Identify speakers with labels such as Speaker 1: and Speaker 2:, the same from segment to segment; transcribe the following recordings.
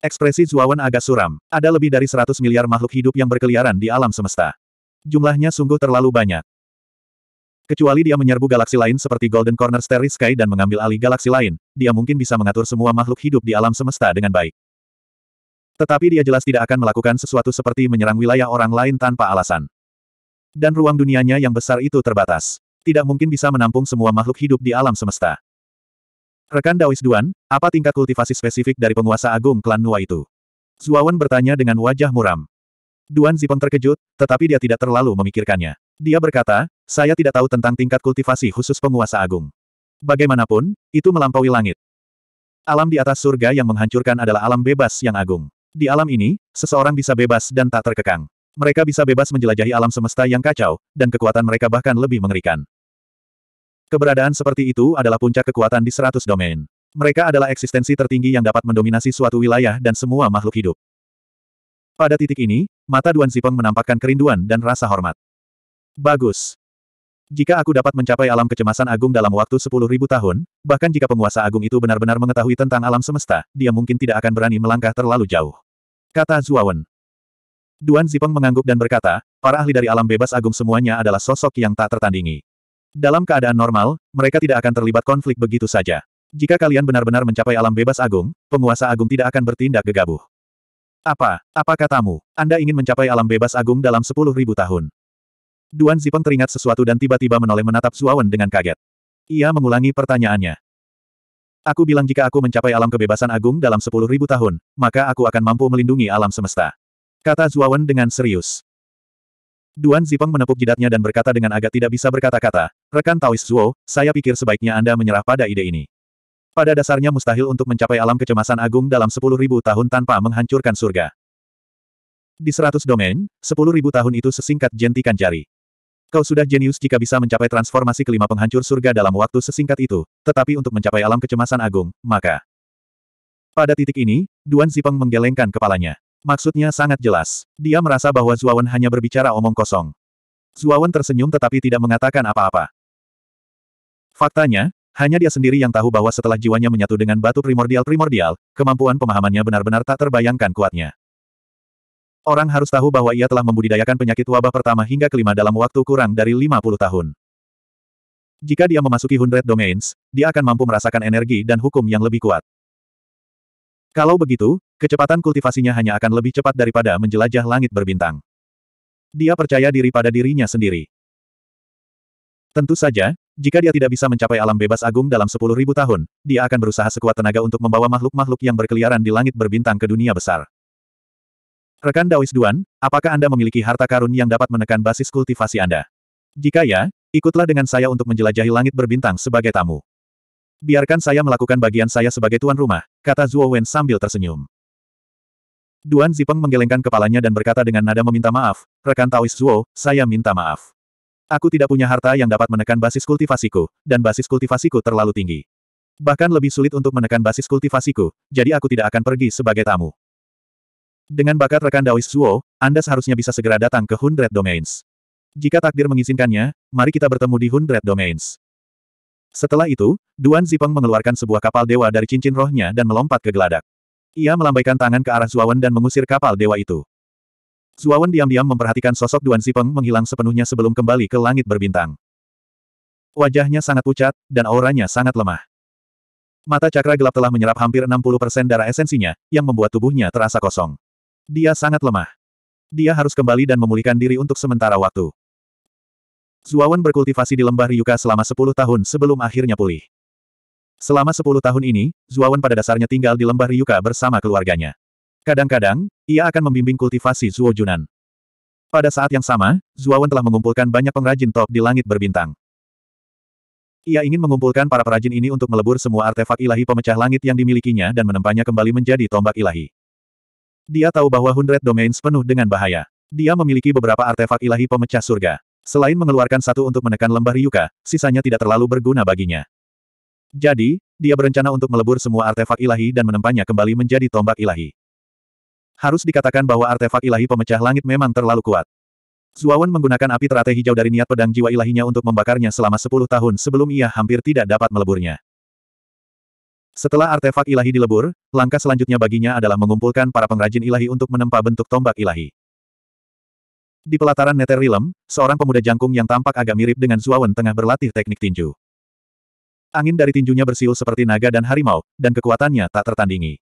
Speaker 1: Ekspresi Zuawan agak suram. Ada lebih dari 100 miliar makhluk hidup yang berkeliaran di alam semesta. Jumlahnya sungguh terlalu banyak. Kecuali dia menyerbu galaksi lain seperti Golden Corner Starry Sky dan mengambil alih galaksi lain, dia mungkin bisa mengatur semua makhluk hidup di alam semesta dengan baik. Tetapi dia jelas tidak akan melakukan sesuatu seperti menyerang wilayah orang lain tanpa alasan. Dan ruang dunianya yang besar itu terbatas. Tidak mungkin bisa menampung semua makhluk hidup di alam semesta. Rekan Daois Duan, apa tingkat kultivasi spesifik dari penguasa agung klan Nua itu? Zuawan bertanya dengan wajah muram. Duan Zipeng terkejut, tetapi dia tidak terlalu memikirkannya. Dia berkata, saya tidak tahu tentang tingkat kultivasi khusus penguasa agung. Bagaimanapun, itu melampaui langit. Alam di atas surga yang menghancurkan adalah alam bebas yang agung. Di alam ini, seseorang bisa bebas dan tak terkekang. Mereka bisa bebas menjelajahi alam semesta yang kacau, dan kekuatan mereka bahkan lebih mengerikan. Keberadaan seperti itu adalah puncak kekuatan di seratus domain. Mereka adalah eksistensi tertinggi yang dapat mendominasi suatu wilayah dan semua makhluk hidup. Pada titik ini, mata Duan Zipeng menampakkan kerinduan dan rasa hormat. Bagus. Jika aku dapat mencapai alam kecemasan agung dalam waktu sepuluh ribu tahun, bahkan jika penguasa agung itu benar-benar mengetahui tentang alam semesta, dia mungkin tidak akan berani melangkah terlalu jauh. Kata Zuawan. Duan Zipeng mengangguk dan berkata, para ahli dari alam bebas agung semuanya adalah sosok yang tak tertandingi. Dalam keadaan normal, mereka tidak akan terlibat konflik begitu saja. Jika kalian benar-benar mencapai alam bebas agung, penguasa agung tidak akan bertindak gegabah. Apa, apa katamu? Anda ingin mencapai alam bebas agung dalam sepuluh ribu tahun. Duan Zipeng teringat sesuatu dan tiba-tiba menoleh menatap Zuawan dengan kaget. Ia mengulangi pertanyaannya. Aku bilang jika aku mencapai alam kebebasan agung dalam sepuluh ribu tahun, maka aku akan mampu melindungi alam semesta. Kata Zuawan dengan serius. Duan Zipeng menepuk jidatnya dan berkata dengan agak tidak bisa berkata-kata, Rekan Taois Zuo, saya pikir sebaiknya Anda menyerah pada ide ini. Pada dasarnya mustahil untuk mencapai alam kecemasan agung dalam 10.000 tahun tanpa menghancurkan surga. Di 100 domain, 10.000 tahun itu sesingkat jentikan jari. Kau sudah jenius jika bisa mencapai transformasi kelima penghancur surga dalam waktu sesingkat itu, tetapi untuk mencapai alam kecemasan agung, maka... Pada titik ini, Duan Zipeng menggelengkan kepalanya. Maksudnya sangat jelas. Dia merasa bahwa Zuawan hanya berbicara omong kosong. Zuawan tersenyum tetapi tidak mengatakan apa-apa. Faktanya, hanya dia sendiri yang tahu bahwa setelah jiwanya menyatu dengan batu primordial-primordial, kemampuan pemahamannya benar-benar tak terbayangkan kuatnya. Orang harus tahu bahwa ia telah membudidayakan penyakit wabah pertama hingga kelima dalam waktu kurang dari 50 tahun. Jika dia memasuki hundred domains, dia akan mampu merasakan energi dan hukum yang lebih kuat. Kalau begitu, Kecepatan kultivasinya hanya akan lebih cepat daripada menjelajah langit berbintang. Dia percaya diri pada dirinya sendiri. Tentu saja, jika dia tidak bisa mencapai alam bebas agung dalam 10.000 tahun, dia akan berusaha sekuat tenaga untuk membawa makhluk-makhluk yang berkeliaran di langit berbintang ke dunia besar. Rekan Daois Duan, apakah Anda memiliki harta karun yang dapat menekan basis kultivasi Anda? Jika ya, ikutlah dengan saya untuk menjelajahi langit berbintang sebagai tamu. Biarkan saya melakukan bagian saya sebagai tuan rumah, kata Zhuo Wen sambil tersenyum. Duan Zipeng menggelengkan kepalanya dan berkata dengan nada meminta maaf, rekan Taois Zuo, saya minta maaf. Aku tidak punya harta yang dapat menekan basis kultivasiku, dan basis kultivasiku terlalu tinggi. Bahkan lebih sulit untuk menekan basis kultivasiku, jadi aku tidak akan pergi sebagai tamu. Dengan bakat rekan Daois Zuo, Anda seharusnya bisa segera datang ke Hundred Domains. Jika takdir mengizinkannya, mari kita bertemu di Hundred Domains. Setelah itu, Duan Zipeng mengeluarkan sebuah kapal dewa dari cincin rohnya dan melompat ke geladak. Ia melambaikan tangan ke arah Zuawan dan mengusir kapal dewa itu. Zuawan diam-diam memperhatikan sosok Duan Sipeng menghilang sepenuhnya sebelum kembali ke langit berbintang. Wajahnya sangat pucat, dan auranya sangat lemah. Mata cakra gelap telah menyerap hampir 60% darah esensinya, yang membuat tubuhnya terasa kosong. Dia sangat lemah. Dia harus kembali dan memulihkan diri untuk sementara waktu. Zuawan berkultivasi di lembah Ryuka selama 10 tahun sebelum akhirnya pulih. Selama sepuluh tahun ini, Zuawan pada dasarnya tinggal di lembah Ryuka bersama keluarganya. Kadang-kadang, ia akan membimbing kultivasi Zuo Junan. Pada saat yang sama, Zuawan telah mengumpulkan banyak pengrajin top di langit berbintang. Ia ingin mengumpulkan para perajin ini untuk melebur semua artefak ilahi pemecah langit yang dimilikinya dan menempanya kembali menjadi tombak ilahi. Dia tahu bahwa Hundred Domains penuh dengan bahaya. Dia memiliki beberapa artefak ilahi pemecah surga. Selain mengeluarkan satu untuk menekan lembah Ryuka, sisanya tidak terlalu berguna baginya. Jadi, dia berencana untuk melebur semua artefak ilahi dan menempanya kembali menjadi tombak ilahi. Harus dikatakan bahwa artefak ilahi pemecah langit memang terlalu kuat. Zuawan menggunakan api teratai hijau dari niat pedang jiwa ilahinya untuk membakarnya selama 10 tahun sebelum ia hampir tidak dapat meleburnya. Setelah artefak ilahi dilebur, langkah selanjutnya baginya adalah mengumpulkan para pengrajin ilahi untuk menempa bentuk tombak ilahi. Di pelataran Realm, seorang pemuda jangkung yang tampak agak mirip dengan Zuawan tengah berlatih teknik tinju. Angin dari tinjunya bersiul seperti naga dan harimau, dan kekuatannya tak tertandingi.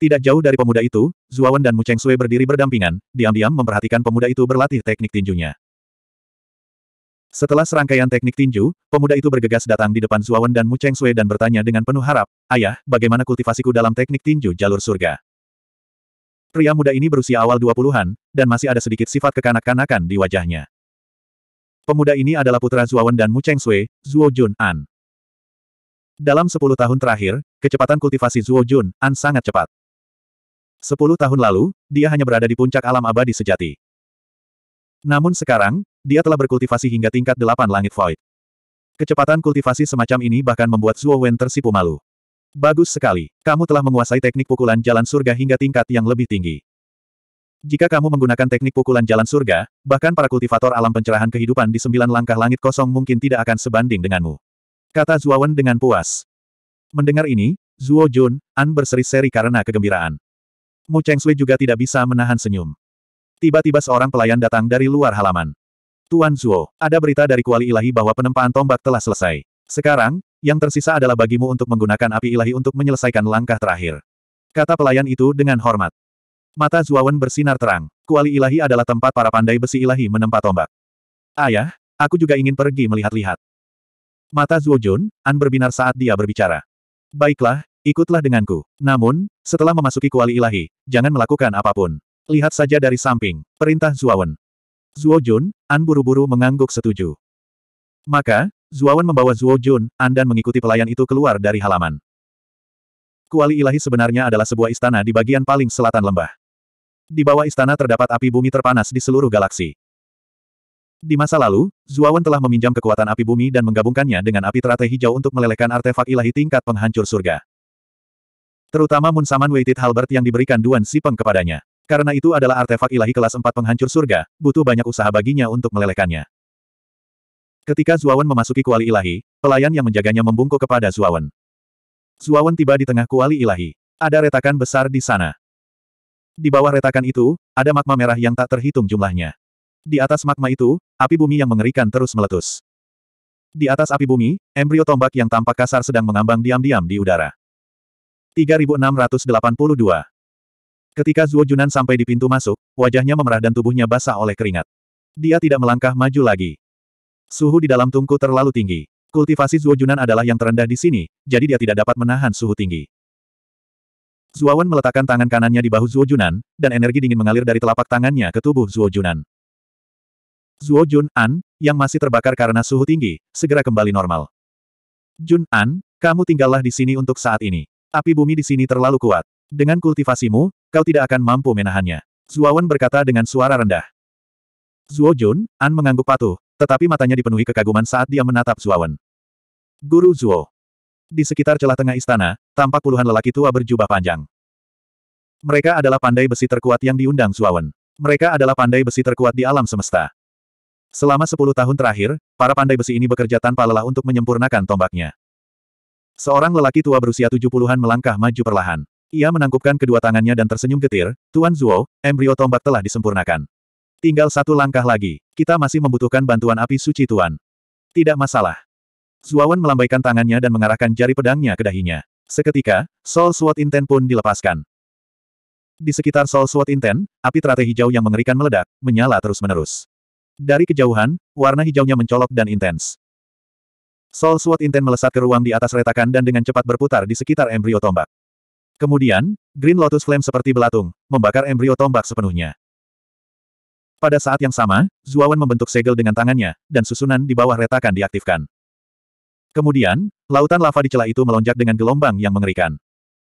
Speaker 1: Tidak jauh dari pemuda itu, Zuawan dan Mu Cheng Sui berdiri berdampingan, diam-diam memperhatikan pemuda itu berlatih teknik tinjunya. Setelah serangkaian teknik tinju, pemuda itu bergegas datang di depan Zuawan dan Mu Cheng Sui dan bertanya dengan penuh harap, Ayah, bagaimana kultivasiku dalam teknik tinju jalur surga? Pria muda ini berusia awal 20-an, dan masih ada sedikit sifat kekanak-kanakan di wajahnya. Pemuda ini adalah putra Zuawan dan Mu Cheng Sui, Zuo Jun An. Dalam sepuluh tahun terakhir, kecepatan kultivasi Zuo Jun An sangat cepat. Sepuluh tahun lalu, dia hanya berada di puncak alam abadi sejati. Namun sekarang, dia telah berkultivasi hingga tingkat delapan langit void. Kecepatan kultivasi semacam ini bahkan membuat Zuo Wen tersipu malu. Bagus sekali, kamu telah menguasai teknik pukulan jalan surga hingga tingkat yang lebih tinggi. Jika kamu menggunakan teknik pukulan jalan surga, bahkan para kultivator alam pencerahan kehidupan di sembilan langkah langit kosong mungkin tidak akan sebanding denganmu. Kata Wen dengan puas. Mendengar ini, Zuo Jun, An berseri-seri karena kegembiraan. Mu Sui juga tidak bisa menahan senyum. Tiba-tiba seorang pelayan datang dari luar halaman. Tuan Zuo, ada berita dari kuali ilahi bahwa penempaan tombak telah selesai. Sekarang, yang tersisa adalah bagimu untuk menggunakan api ilahi untuk menyelesaikan langkah terakhir. Kata pelayan itu dengan hormat. Mata Zuawan bersinar terang. Kuali ilahi adalah tempat para pandai besi ilahi menempa tombak. Ayah, aku juga ingin pergi melihat-lihat. Mata Zuojun, An berbinar saat dia berbicara. Baiklah, ikutlah denganku. Namun, setelah memasuki kuali ilahi, jangan melakukan apapun. Lihat saja dari samping, perintah Zuawan. Zuojun, An buru-buru mengangguk setuju. Maka, Zuawan membawa Zuojun, An dan mengikuti pelayan itu keluar dari halaman. Kuali ilahi sebenarnya adalah sebuah istana di bagian paling selatan lembah. Di bawah istana terdapat api bumi terpanas di seluruh galaksi. Di masa lalu, Zuawan telah meminjam kekuatan api bumi dan menggabungkannya dengan api teratai hijau untuk melelehkan artefak ilahi tingkat penghancur surga. Terutama Munsaman Weighted Halbert yang diberikan Duan Sipeng kepadanya. Karena itu adalah artefak ilahi kelas 4 penghancur surga, butuh banyak usaha baginya untuk melelehkannya. Ketika Zuawan memasuki kuali ilahi, pelayan yang menjaganya membungkuk kepada Zuawan. Zuawan tiba di tengah kuali ilahi. Ada retakan besar di sana. Di bawah retakan itu, ada magma merah yang tak terhitung jumlahnya. Di atas magma itu, api bumi yang mengerikan terus meletus. Di atas api bumi, embrio tombak yang tampak kasar sedang mengambang diam-diam di udara. 3682 Ketika Zuo Junan sampai di pintu masuk, wajahnya memerah dan tubuhnya basah oleh keringat. Dia tidak melangkah maju lagi. Suhu di dalam tungku terlalu tinggi. Kultivasi Zuo Junan adalah yang terendah di sini, jadi dia tidak dapat menahan suhu tinggi. Zuowen meletakkan tangan kanannya di bahu Zuo Junan, dan energi dingin mengalir dari telapak tangannya ke tubuh Zuo Junan. Zuo Jun An, yang masih terbakar karena suhu tinggi, segera kembali normal. Jun An, kamu tinggallah di sini untuk saat ini. Api bumi di sini terlalu kuat. Dengan kultivasimu, kau tidak akan mampu menahannya. Zuowen berkata dengan suara rendah. Zuo Jun, An mengangguk patuh, tetapi matanya dipenuhi kekaguman saat dia menatap Zuowen. Guru Zuo, di sekitar celah tengah istana, tampak puluhan lelaki tua berjubah panjang. Mereka adalah pandai besi terkuat yang diundang Zuawan. Mereka adalah pandai besi terkuat di alam semesta. Selama sepuluh tahun terakhir, para pandai besi ini bekerja tanpa lelah untuk menyempurnakan tombaknya. Seorang lelaki tua berusia tujuh puluhan melangkah maju perlahan. Ia menangkupkan kedua tangannya dan tersenyum getir, Tuan Zuo, embrio tombak telah disempurnakan. Tinggal satu langkah lagi, kita masih membutuhkan bantuan api suci Tuan. Tidak masalah, Zuawan melambaikan tangannya dan mengarahkan jari pedangnya ke dahinya. Seketika, Soul Sword Intent pun dilepaskan. Di sekitar Soul Sword Intent, api teratai hijau yang mengerikan meledak, menyala terus-menerus. Dari kejauhan, warna hijaunya mencolok dan intens. Soul Sword Intent melesat ke ruang di atas retakan dan dengan cepat berputar di sekitar embrio tombak. Kemudian, Green Lotus Flame seperti belatung, membakar embrio tombak sepenuhnya. Pada saat yang sama, Zuawan membentuk segel dengan tangannya, dan susunan di bawah retakan diaktifkan. Kemudian, lautan lava di celah itu melonjak dengan gelombang yang mengerikan.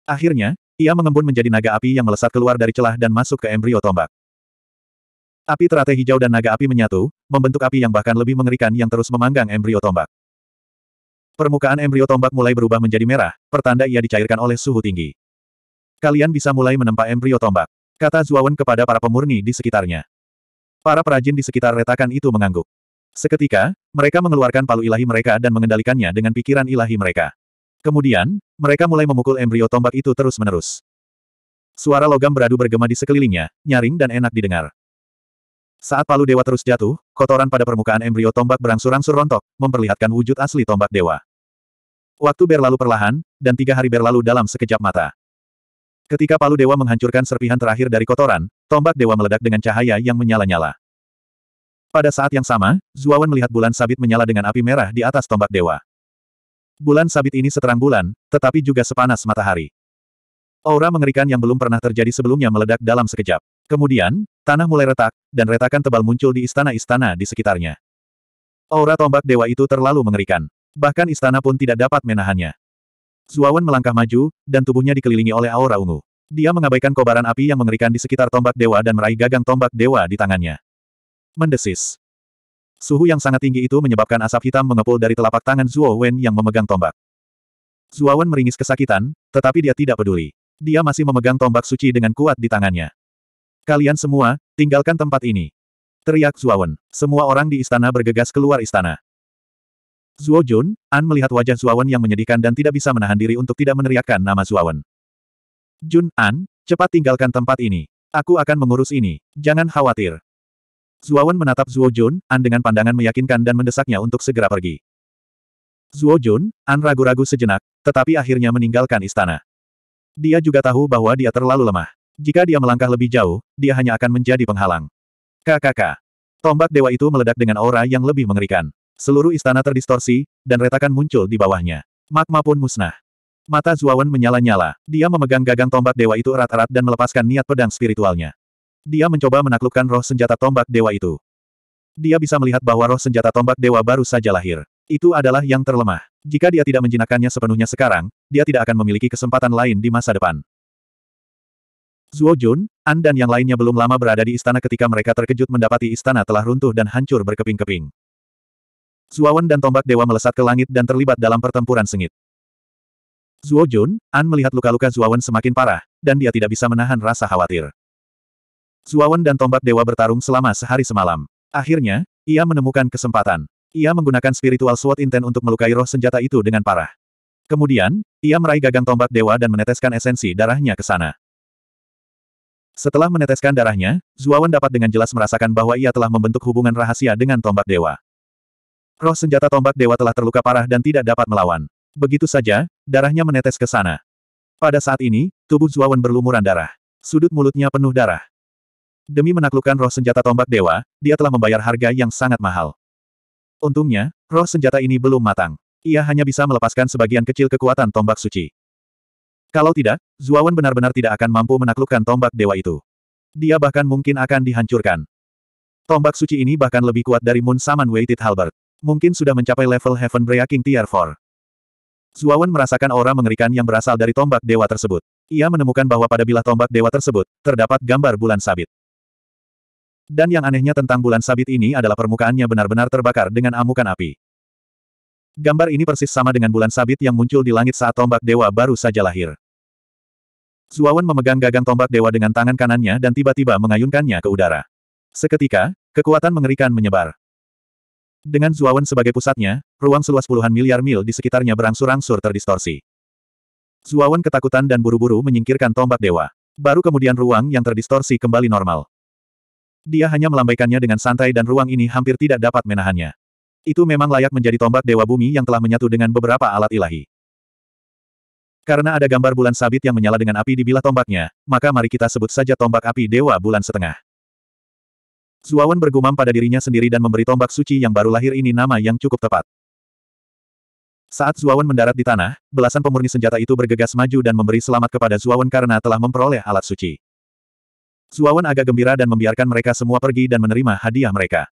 Speaker 1: Akhirnya, ia mengembun menjadi naga api yang melesat keluar dari celah dan masuk ke embrio tombak. Api teratai hijau dan naga api menyatu, membentuk api yang bahkan lebih mengerikan yang terus memanggang embrio tombak. Permukaan embrio tombak mulai berubah menjadi merah, pertanda ia dicairkan oleh suhu tinggi. Kalian bisa mulai menempa embrio tombak, kata Zuawan kepada para pemurni di sekitarnya. Para perajin di sekitar retakan itu mengangguk. Seketika, mereka mengeluarkan palu ilahi mereka dan mengendalikannya dengan pikiran ilahi mereka. Kemudian, mereka mulai memukul embrio tombak itu terus-menerus. Suara logam beradu bergema di sekelilingnya, nyaring dan enak didengar. Saat palu dewa terus jatuh, kotoran pada permukaan embrio tombak berangsur-angsur rontok, memperlihatkan wujud asli tombak dewa. Waktu berlalu perlahan, dan tiga hari berlalu dalam sekejap mata. Ketika palu dewa menghancurkan serpihan terakhir dari kotoran, tombak dewa meledak dengan cahaya yang menyala-nyala. Pada saat yang sama, Zuawan melihat bulan sabit menyala dengan api merah di atas tombak dewa. Bulan sabit ini seterang bulan, tetapi juga sepanas matahari. Aura mengerikan yang belum pernah terjadi sebelumnya meledak dalam sekejap. Kemudian, tanah mulai retak, dan retakan tebal muncul di istana-istana di sekitarnya. Aura tombak dewa itu terlalu mengerikan. Bahkan istana pun tidak dapat menahannya. Zuawan melangkah maju, dan tubuhnya dikelilingi oleh aura ungu. Dia mengabaikan kobaran api yang mengerikan di sekitar tombak dewa dan meraih gagang tombak dewa di tangannya mendesis. Suhu yang sangat tinggi itu menyebabkan asap hitam mengepul dari telapak tangan Zuo Wen yang memegang tombak. Zuo Wen meringis kesakitan, tetapi dia tidak peduli. Dia masih memegang tombak suci dengan kuat di tangannya. Kalian semua, tinggalkan tempat ini. Teriak Zuo Wen. Semua orang di istana bergegas keluar istana. Zuo Jun, An melihat wajah Zuo Wen yang menyedihkan dan tidak bisa menahan diri untuk tidak meneriakkan nama Zuo Wen. Jun, An, cepat tinggalkan tempat ini. Aku akan mengurus ini. Jangan khawatir. Zuowen menatap Zuo Jun, An dengan pandangan meyakinkan dan mendesaknya untuk segera pergi. Zuo Jun, An ragu-ragu sejenak, tetapi akhirnya meninggalkan istana. Dia juga tahu bahwa dia terlalu lemah. Jika dia melangkah lebih jauh, dia hanya akan menjadi penghalang. KKK. Tombak dewa itu meledak dengan aura yang lebih mengerikan. Seluruh istana terdistorsi, dan retakan muncul di bawahnya. Magma pun musnah. Mata Zuawan menyala-nyala. Dia memegang gagang tombak dewa itu erat-erat dan melepaskan niat pedang spiritualnya. Dia mencoba menaklukkan roh senjata tombak dewa itu. Dia bisa melihat bahwa roh senjata tombak dewa baru saja lahir. Itu adalah yang terlemah. Jika dia tidak menjinakkannya sepenuhnya sekarang, dia tidak akan memiliki kesempatan lain di masa depan. Zuo Jun, An dan yang lainnya belum lama berada di istana ketika mereka terkejut mendapati istana telah runtuh dan hancur berkeping-keping. Zuawan dan tombak dewa melesat ke langit dan terlibat dalam pertempuran sengit. Zuo Jun, An melihat luka-luka Zuawan semakin parah, dan dia tidak bisa menahan rasa khawatir. Zuawan dan tombak dewa bertarung selama sehari semalam. Akhirnya, ia menemukan kesempatan. Ia menggunakan spiritual sword intent untuk melukai roh senjata itu dengan parah. Kemudian, ia meraih gagang tombak dewa dan meneteskan esensi darahnya ke sana. Setelah meneteskan darahnya, Zuawan dapat dengan jelas merasakan bahwa ia telah membentuk hubungan rahasia dengan tombak dewa. Roh senjata tombak dewa telah terluka parah dan tidak dapat melawan. Begitu saja, darahnya menetes ke sana. Pada saat ini, tubuh Zuawan berlumuran darah. Sudut mulutnya penuh darah. Demi menaklukkan roh senjata tombak dewa, dia telah membayar harga yang sangat mahal. Untungnya, roh senjata ini belum matang. Ia hanya bisa melepaskan sebagian kecil kekuatan tombak suci. Kalau tidak, Zuawan benar-benar tidak akan mampu menaklukkan tombak dewa itu. Dia bahkan mungkin akan dihancurkan. Tombak suci ini bahkan lebih kuat dari Moon Saman Weighted Halberd. Mungkin sudah mencapai level Heaven Breaking Tier 4. Zuawan merasakan aura mengerikan yang berasal dari tombak dewa tersebut. Ia menemukan bahwa pada bilah tombak dewa tersebut, terdapat gambar bulan sabit. Dan yang anehnya tentang bulan sabit ini adalah permukaannya benar-benar terbakar dengan amukan api. Gambar ini persis sama dengan bulan sabit yang muncul di langit saat tombak dewa baru saja lahir. Zuawan memegang gagang tombak dewa dengan tangan kanannya dan tiba-tiba mengayunkannya ke udara. Seketika, kekuatan mengerikan menyebar. Dengan Zuawan sebagai pusatnya, ruang seluas puluhan miliar mil di sekitarnya berangsur-angsur terdistorsi. Zuawan ketakutan dan buru-buru menyingkirkan tombak dewa. Baru kemudian ruang yang terdistorsi kembali normal. Dia hanya melambaikannya dengan santai dan ruang ini hampir tidak dapat menahannya. Itu memang layak menjadi tombak Dewa Bumi yang telah menyatu dengan beberapa alat ilahi. Karena ada gambar bulan sabit yang menyala dengan api di bilah tombaknya, maka mari kita sebut saja tombak api Dewa Bulan Setengah. Zuawan bergumam pada dirinya sendiri dan memberi tombak suci yang baru lahir ini nama yang cukup tepat. Saat Zuawan mendarat di tanah, belasan pemurni senjata itu bergegas maju dan memberi selamat kepada Zuawan karena telah memperoleh alat suci. Suawan agak gembira dan membiarkan mereka semua pergi dan menerima hadiah mereka.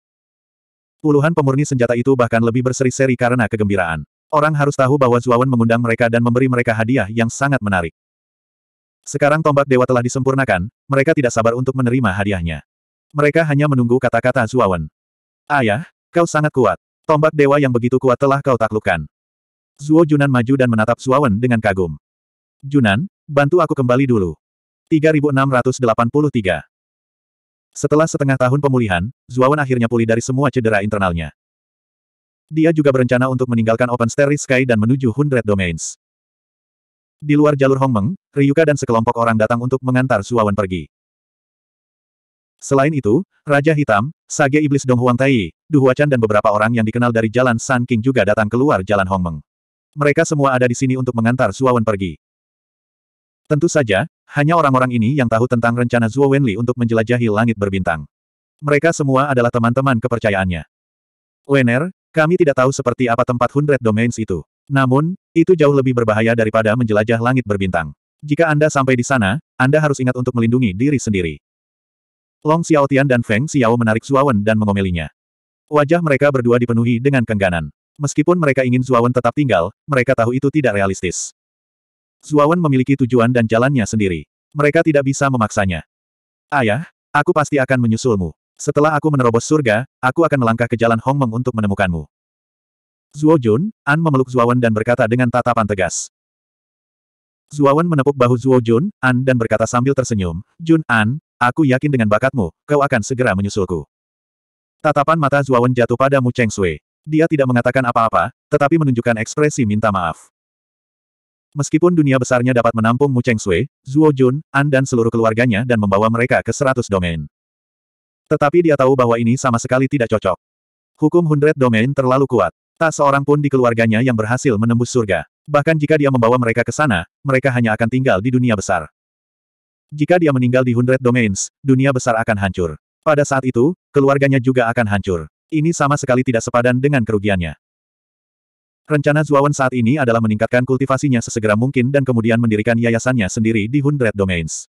Speaker 1: Puluhan pemurni senjata itu bahkan lebih berseri-seri karena kegembiraan. Orang harus tahu bahwa Zuawan mengundang mereka dan memberi mereka hadiah yang sangat menarik. Sekarang tombak dewa telah disempurnakan, mereka tidak sabar untuk menerima hadiahnya. Mereka hanya menunggu kata-kata Zuawan. Ayah, kau sangat kuat. Tombak dewa yang begitu kuat telah kau taklukkan. Zuo Junan maju dan menatap Zuawan dengan kagum. Junan, bantu aku kembali dulu. 3683. Setelah setengah tahun pemulihan, Zuawan akhirnya pulih dari semua cedera internalnya. Dia juga berencana untuk meninggalkan Open Starry Sky dan menuju Hundred Domains. Di luar jalur Hongmeng, Ryuka dan sekelompok orang datang untuk mengantar Zuawan pergi. Selain itu, Raja Hitam, Sage Iblis Dong Huang Tai, Du Huachan dan beberapa orang yang dikenal dari Jalan Sun King juga datang keluar Jalan Hongmeng. Mereka semua ada di sini untuk mengantar Zuawan pergi. Tentu saja, hanya orang-orang ini yang tahu tentang rencana Zhuo Wenli untuk menjelajahi langit berbintang. Mereka semua adalah teman-teman kepercayaannya. Wener, kami tidak tahu seperti apa tempat Hundred Domains itu. Namun, itu jauh lebih berbahaya daripada menjelajah langit berbintang. Jika Anda sampai di sana, Anda harus ingat untuk melindungi diri sendiri. Long Xiaotian dan Feng Xiao menarik Zuawan dan mengomelinya. Wajah mereka berdua dipenuhi dengan kengganan. Meskipun mereka ingin Zuawan tetap tinggal, mereka tahu itu tidak realistis. Zuawan memiliki tujuan dan jalannya sendiri. Mereka tidak bisa memaksanya. Ayah, aku pasti akan menyusulmu. Setelah aku menerobos surga, aku akan melangkah ke jalan Hongmeng untuk menemukanmu. Zuo Jun, An memeluk Zuawan dan berkata dengan tatapan tegas. Zuawan menepuk bahu Zuo Jun, An dan berkata sambil tersenyum, Jun, An, aku yakin dengan bakatmu, kau akan segera menyusulku. Tatapan mata Zuawan jatuh pada Mu Cheng Sui. Dia tidak mengatakan apa-apa, tetapi menunjukkan ekspresi minta maaf. Meskipun dunia besarnya dapat menampung Mu Cheng Sui, Zhuo Jun, An dan seluruh keluarganya dan membawa mereka ke seratus domain. Tetapi dia tahu bahwa ini sama sekali tidak cocok. Hukum hundred domain terlalu kuat. Tak seorang pun di keluarganya yang berhasil menembus surga. Bahkan jika dia membawa mereka ke sana, mereka hanya akan tinggal di dunia besar. Jika dia meninggal di hundred domains, dunia besar akan hancur. Pada saat itu, keluarganya juga akan hancur. Ini sama sekali tidak sepadan dengan kerugiannya. Rencana Zuawan saat ini adalah meningkatkan kultivasinya sesegera mungkin dan kemudian mendirikan yayasannya sendiri di Hundred Domains.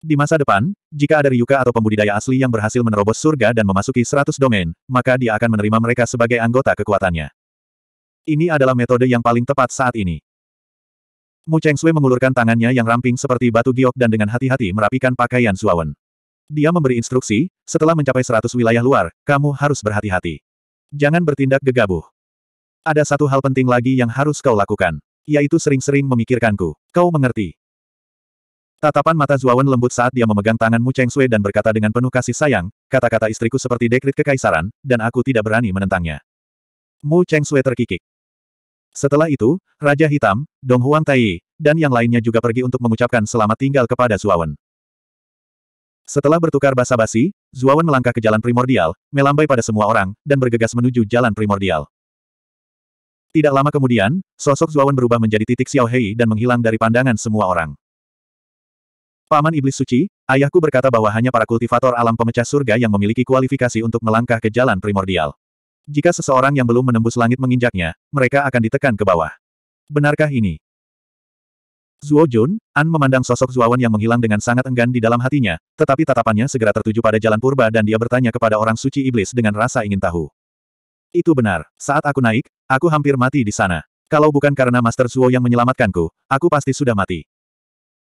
Speaker 1: Di masa depan, jika ada Ryuka atau pembudidaya asli yang berhasil menerobos surga dan memasuki 100 domain, maka dia akan menerima mereka sebagai anggota kekuatannya. Ini adalah metode yang paling tepat saat ini. Mu Cheng Sui mengulurkan tangannya yang ramping seperti batu giok dan dengan hati-hati merapikan pakaian Zuawan. Dia memberi instruksi, setelah mencapai 100 wilayah luar, kamu harus berhati-hati. Jangan bertindak gegabah. Ada satu hal penting lagi yang harus kau lakukan, yaitu sering-sering memikirkanku. Kau mengerti? Tatapan mata Zuawan lembut saat dia memegang tangan Mu Cheng Sui dan berkata dengan penuh kasih sayang, kata-kata istriku seperti dekrit kekaisaran, dan aku tidak berani menentangnya. Mu Cheng Sui terkikik. Setelah itu, Raja Hitam, Dong Huang Tai, dan yang lainnya juga pergi untuk mengucapkan selamat tinggal kepada Zuawan. Setelah bertukar basa-basi, Zuawan melangkah ke jalan primordial, melambai pada semua orang, dan bergegas menuju jalan primordial. Tidak lama kemudian, sosok Zuawan berubah menjadi titik Xiao Hei dan menghilang dari pandangan semua orang. Paman Iblis Suci, ayahku berkata bahwa hanya para kultivator alam pemecah surga yang memiliki kualifikasi untuk melangkah ke jalan primordial. Jika seseorang yang belum menembus langit menginjaknya, mereka akan ditekan ke bawah. Benarkah ini? Zuo Jun, An memandang sosok Zuawan yang menghilang dengan sangat enggan di dalam hatinya, tetapi tatapannya segera tertuju pada jalan purba dan dia bertanya kepada orang suci iblis dengan rasa ingin tahu. Itu benar. Saat aku naik, aku hampir mati di sana. Kalau bukan karena Master Zuo yang menyelamatkanku, aku pasti sudah mati.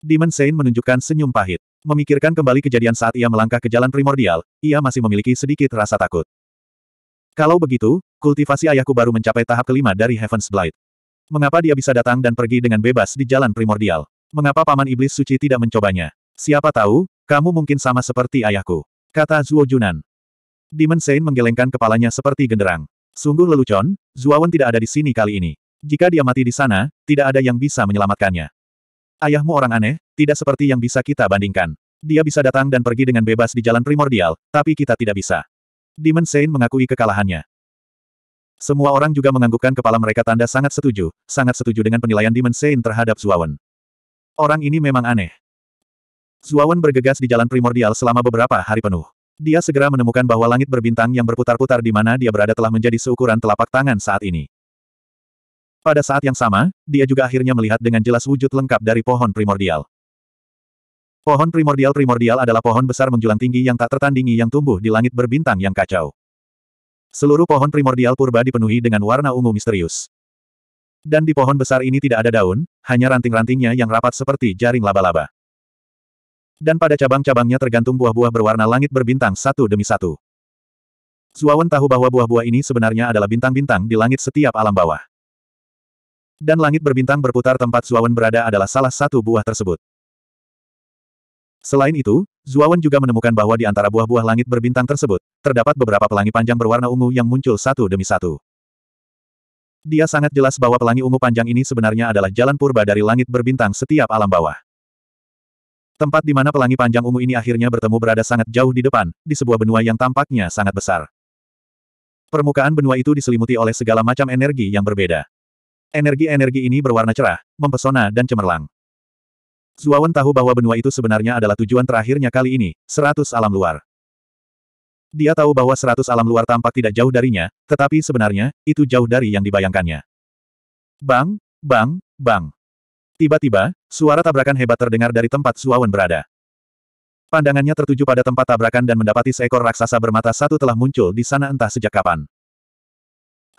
Speaker 1: Demon Saint menunjukkan senyum pahit. Memikirkan kembali kejadian saat ia melangkah ke jalan primordial, ia masih memiliki sedikit rasa takut. Kalau begitu, kultivasi ayahku baru mencapai tahap kelima dari Heaven's Blight. Mengapa dia bisa datang dan pergi dengan bebas di jalan primordial? Mengapa Paman Iblis Suci tidak mencobanya? Siapa tahu, kamu mungkin sama seperti ayahku. Kata Zuo Junan. Demon Saint menggelengkan kepalanya seperti genderang. Sungguh lelucon, Zuawan tidak ada di sini kali ini. Jika dia mati di sana, tidak ada yang bisa menyelamatkannya. Ayahmu orang aneh, tidak seperti yang bisa kita bandingkan. Dia bisa datang dan pergi dengan bebas di jalan primordial, tapi kita tidak bisa. Demon Saint mengakui kekalahannya. Semua orang juga menganggukkan kepala mereka tanda sangat setuju, sangat setuju dengan penilaian Demon Saint terhadap Zuawan. Orang ini memang aneh. Zuawan bergegas di jalan primordial selama beberapa hari penuh. Dia segera menemukan bahwa langit berbintang yang berputar-putar di mana dia berada telah menjadi seukuran telapak tangan saat ini. Pada saat yang sama, dia juga akhirnya melihat dengan jelas wujud lengkap dari pohon primordial. Pohon primordial primordial adalah pohon besar menjulang tinggi yang tak tertandingi yang tumbuh di langit berbintang yang kacau. Seluruh pohon primordial purba dipenuhi dengan warna ungu misterius. Dan di pohon besar ini tidak ada daun, hanya ranting-rantingnya yang rapat seperti jaring laba-laba dan pada cabang-cabangnya tergantung buah-buah berwarna langit berbintang satu demi satu. Zuawan tahu bahwa buah-buah ini sebenarnya adalah bintang-bintang di langit setiap alam bawah. Dan langit berbintang berputar tempat Zuawan berada adalah salah satu buah tersebut. Selain itu, Zuawan juga menemukan bahwa di antara buah-buah langit berbintang tersebut, terdapat beberapa pelangi panjang berwarna ungu yang muncul satu demi satu. Dia sangat jelas bahwa pelangi ungu panjang ini sebenarnya adalah jalan purba dari langit berbintang setiap alam bawah. Tempat di mana pelangi panjang ungu ini akhirnya bertemu berada sangat jauh di depan, di sebuah benua yang tampaknya sangat besar. Permukaan benua itu diselimuti oleh segala macam energi yang berbeda. Energi-energi ini berwarna cerah, mempesona dan cemerlang. Zuawan tahu bahwa benua itu sebenarnya adalah tujuan terakhirnya kali ini, seratus alam luar. Dia tahu bahwa seratus alam luar tampak tidak jauh darinya, tetapi sebenarnya, itu jauh dari yang dibayangkannya. Bang, bang, bang. Tiba-tiba, suara tabrakan hebat terdengar dari tempat Suawan berada. Pandangannya tertuju pada tempat tabrakan dan mendapati seekor raksasa bermata satu telah muncul di sana entah sejak kapan.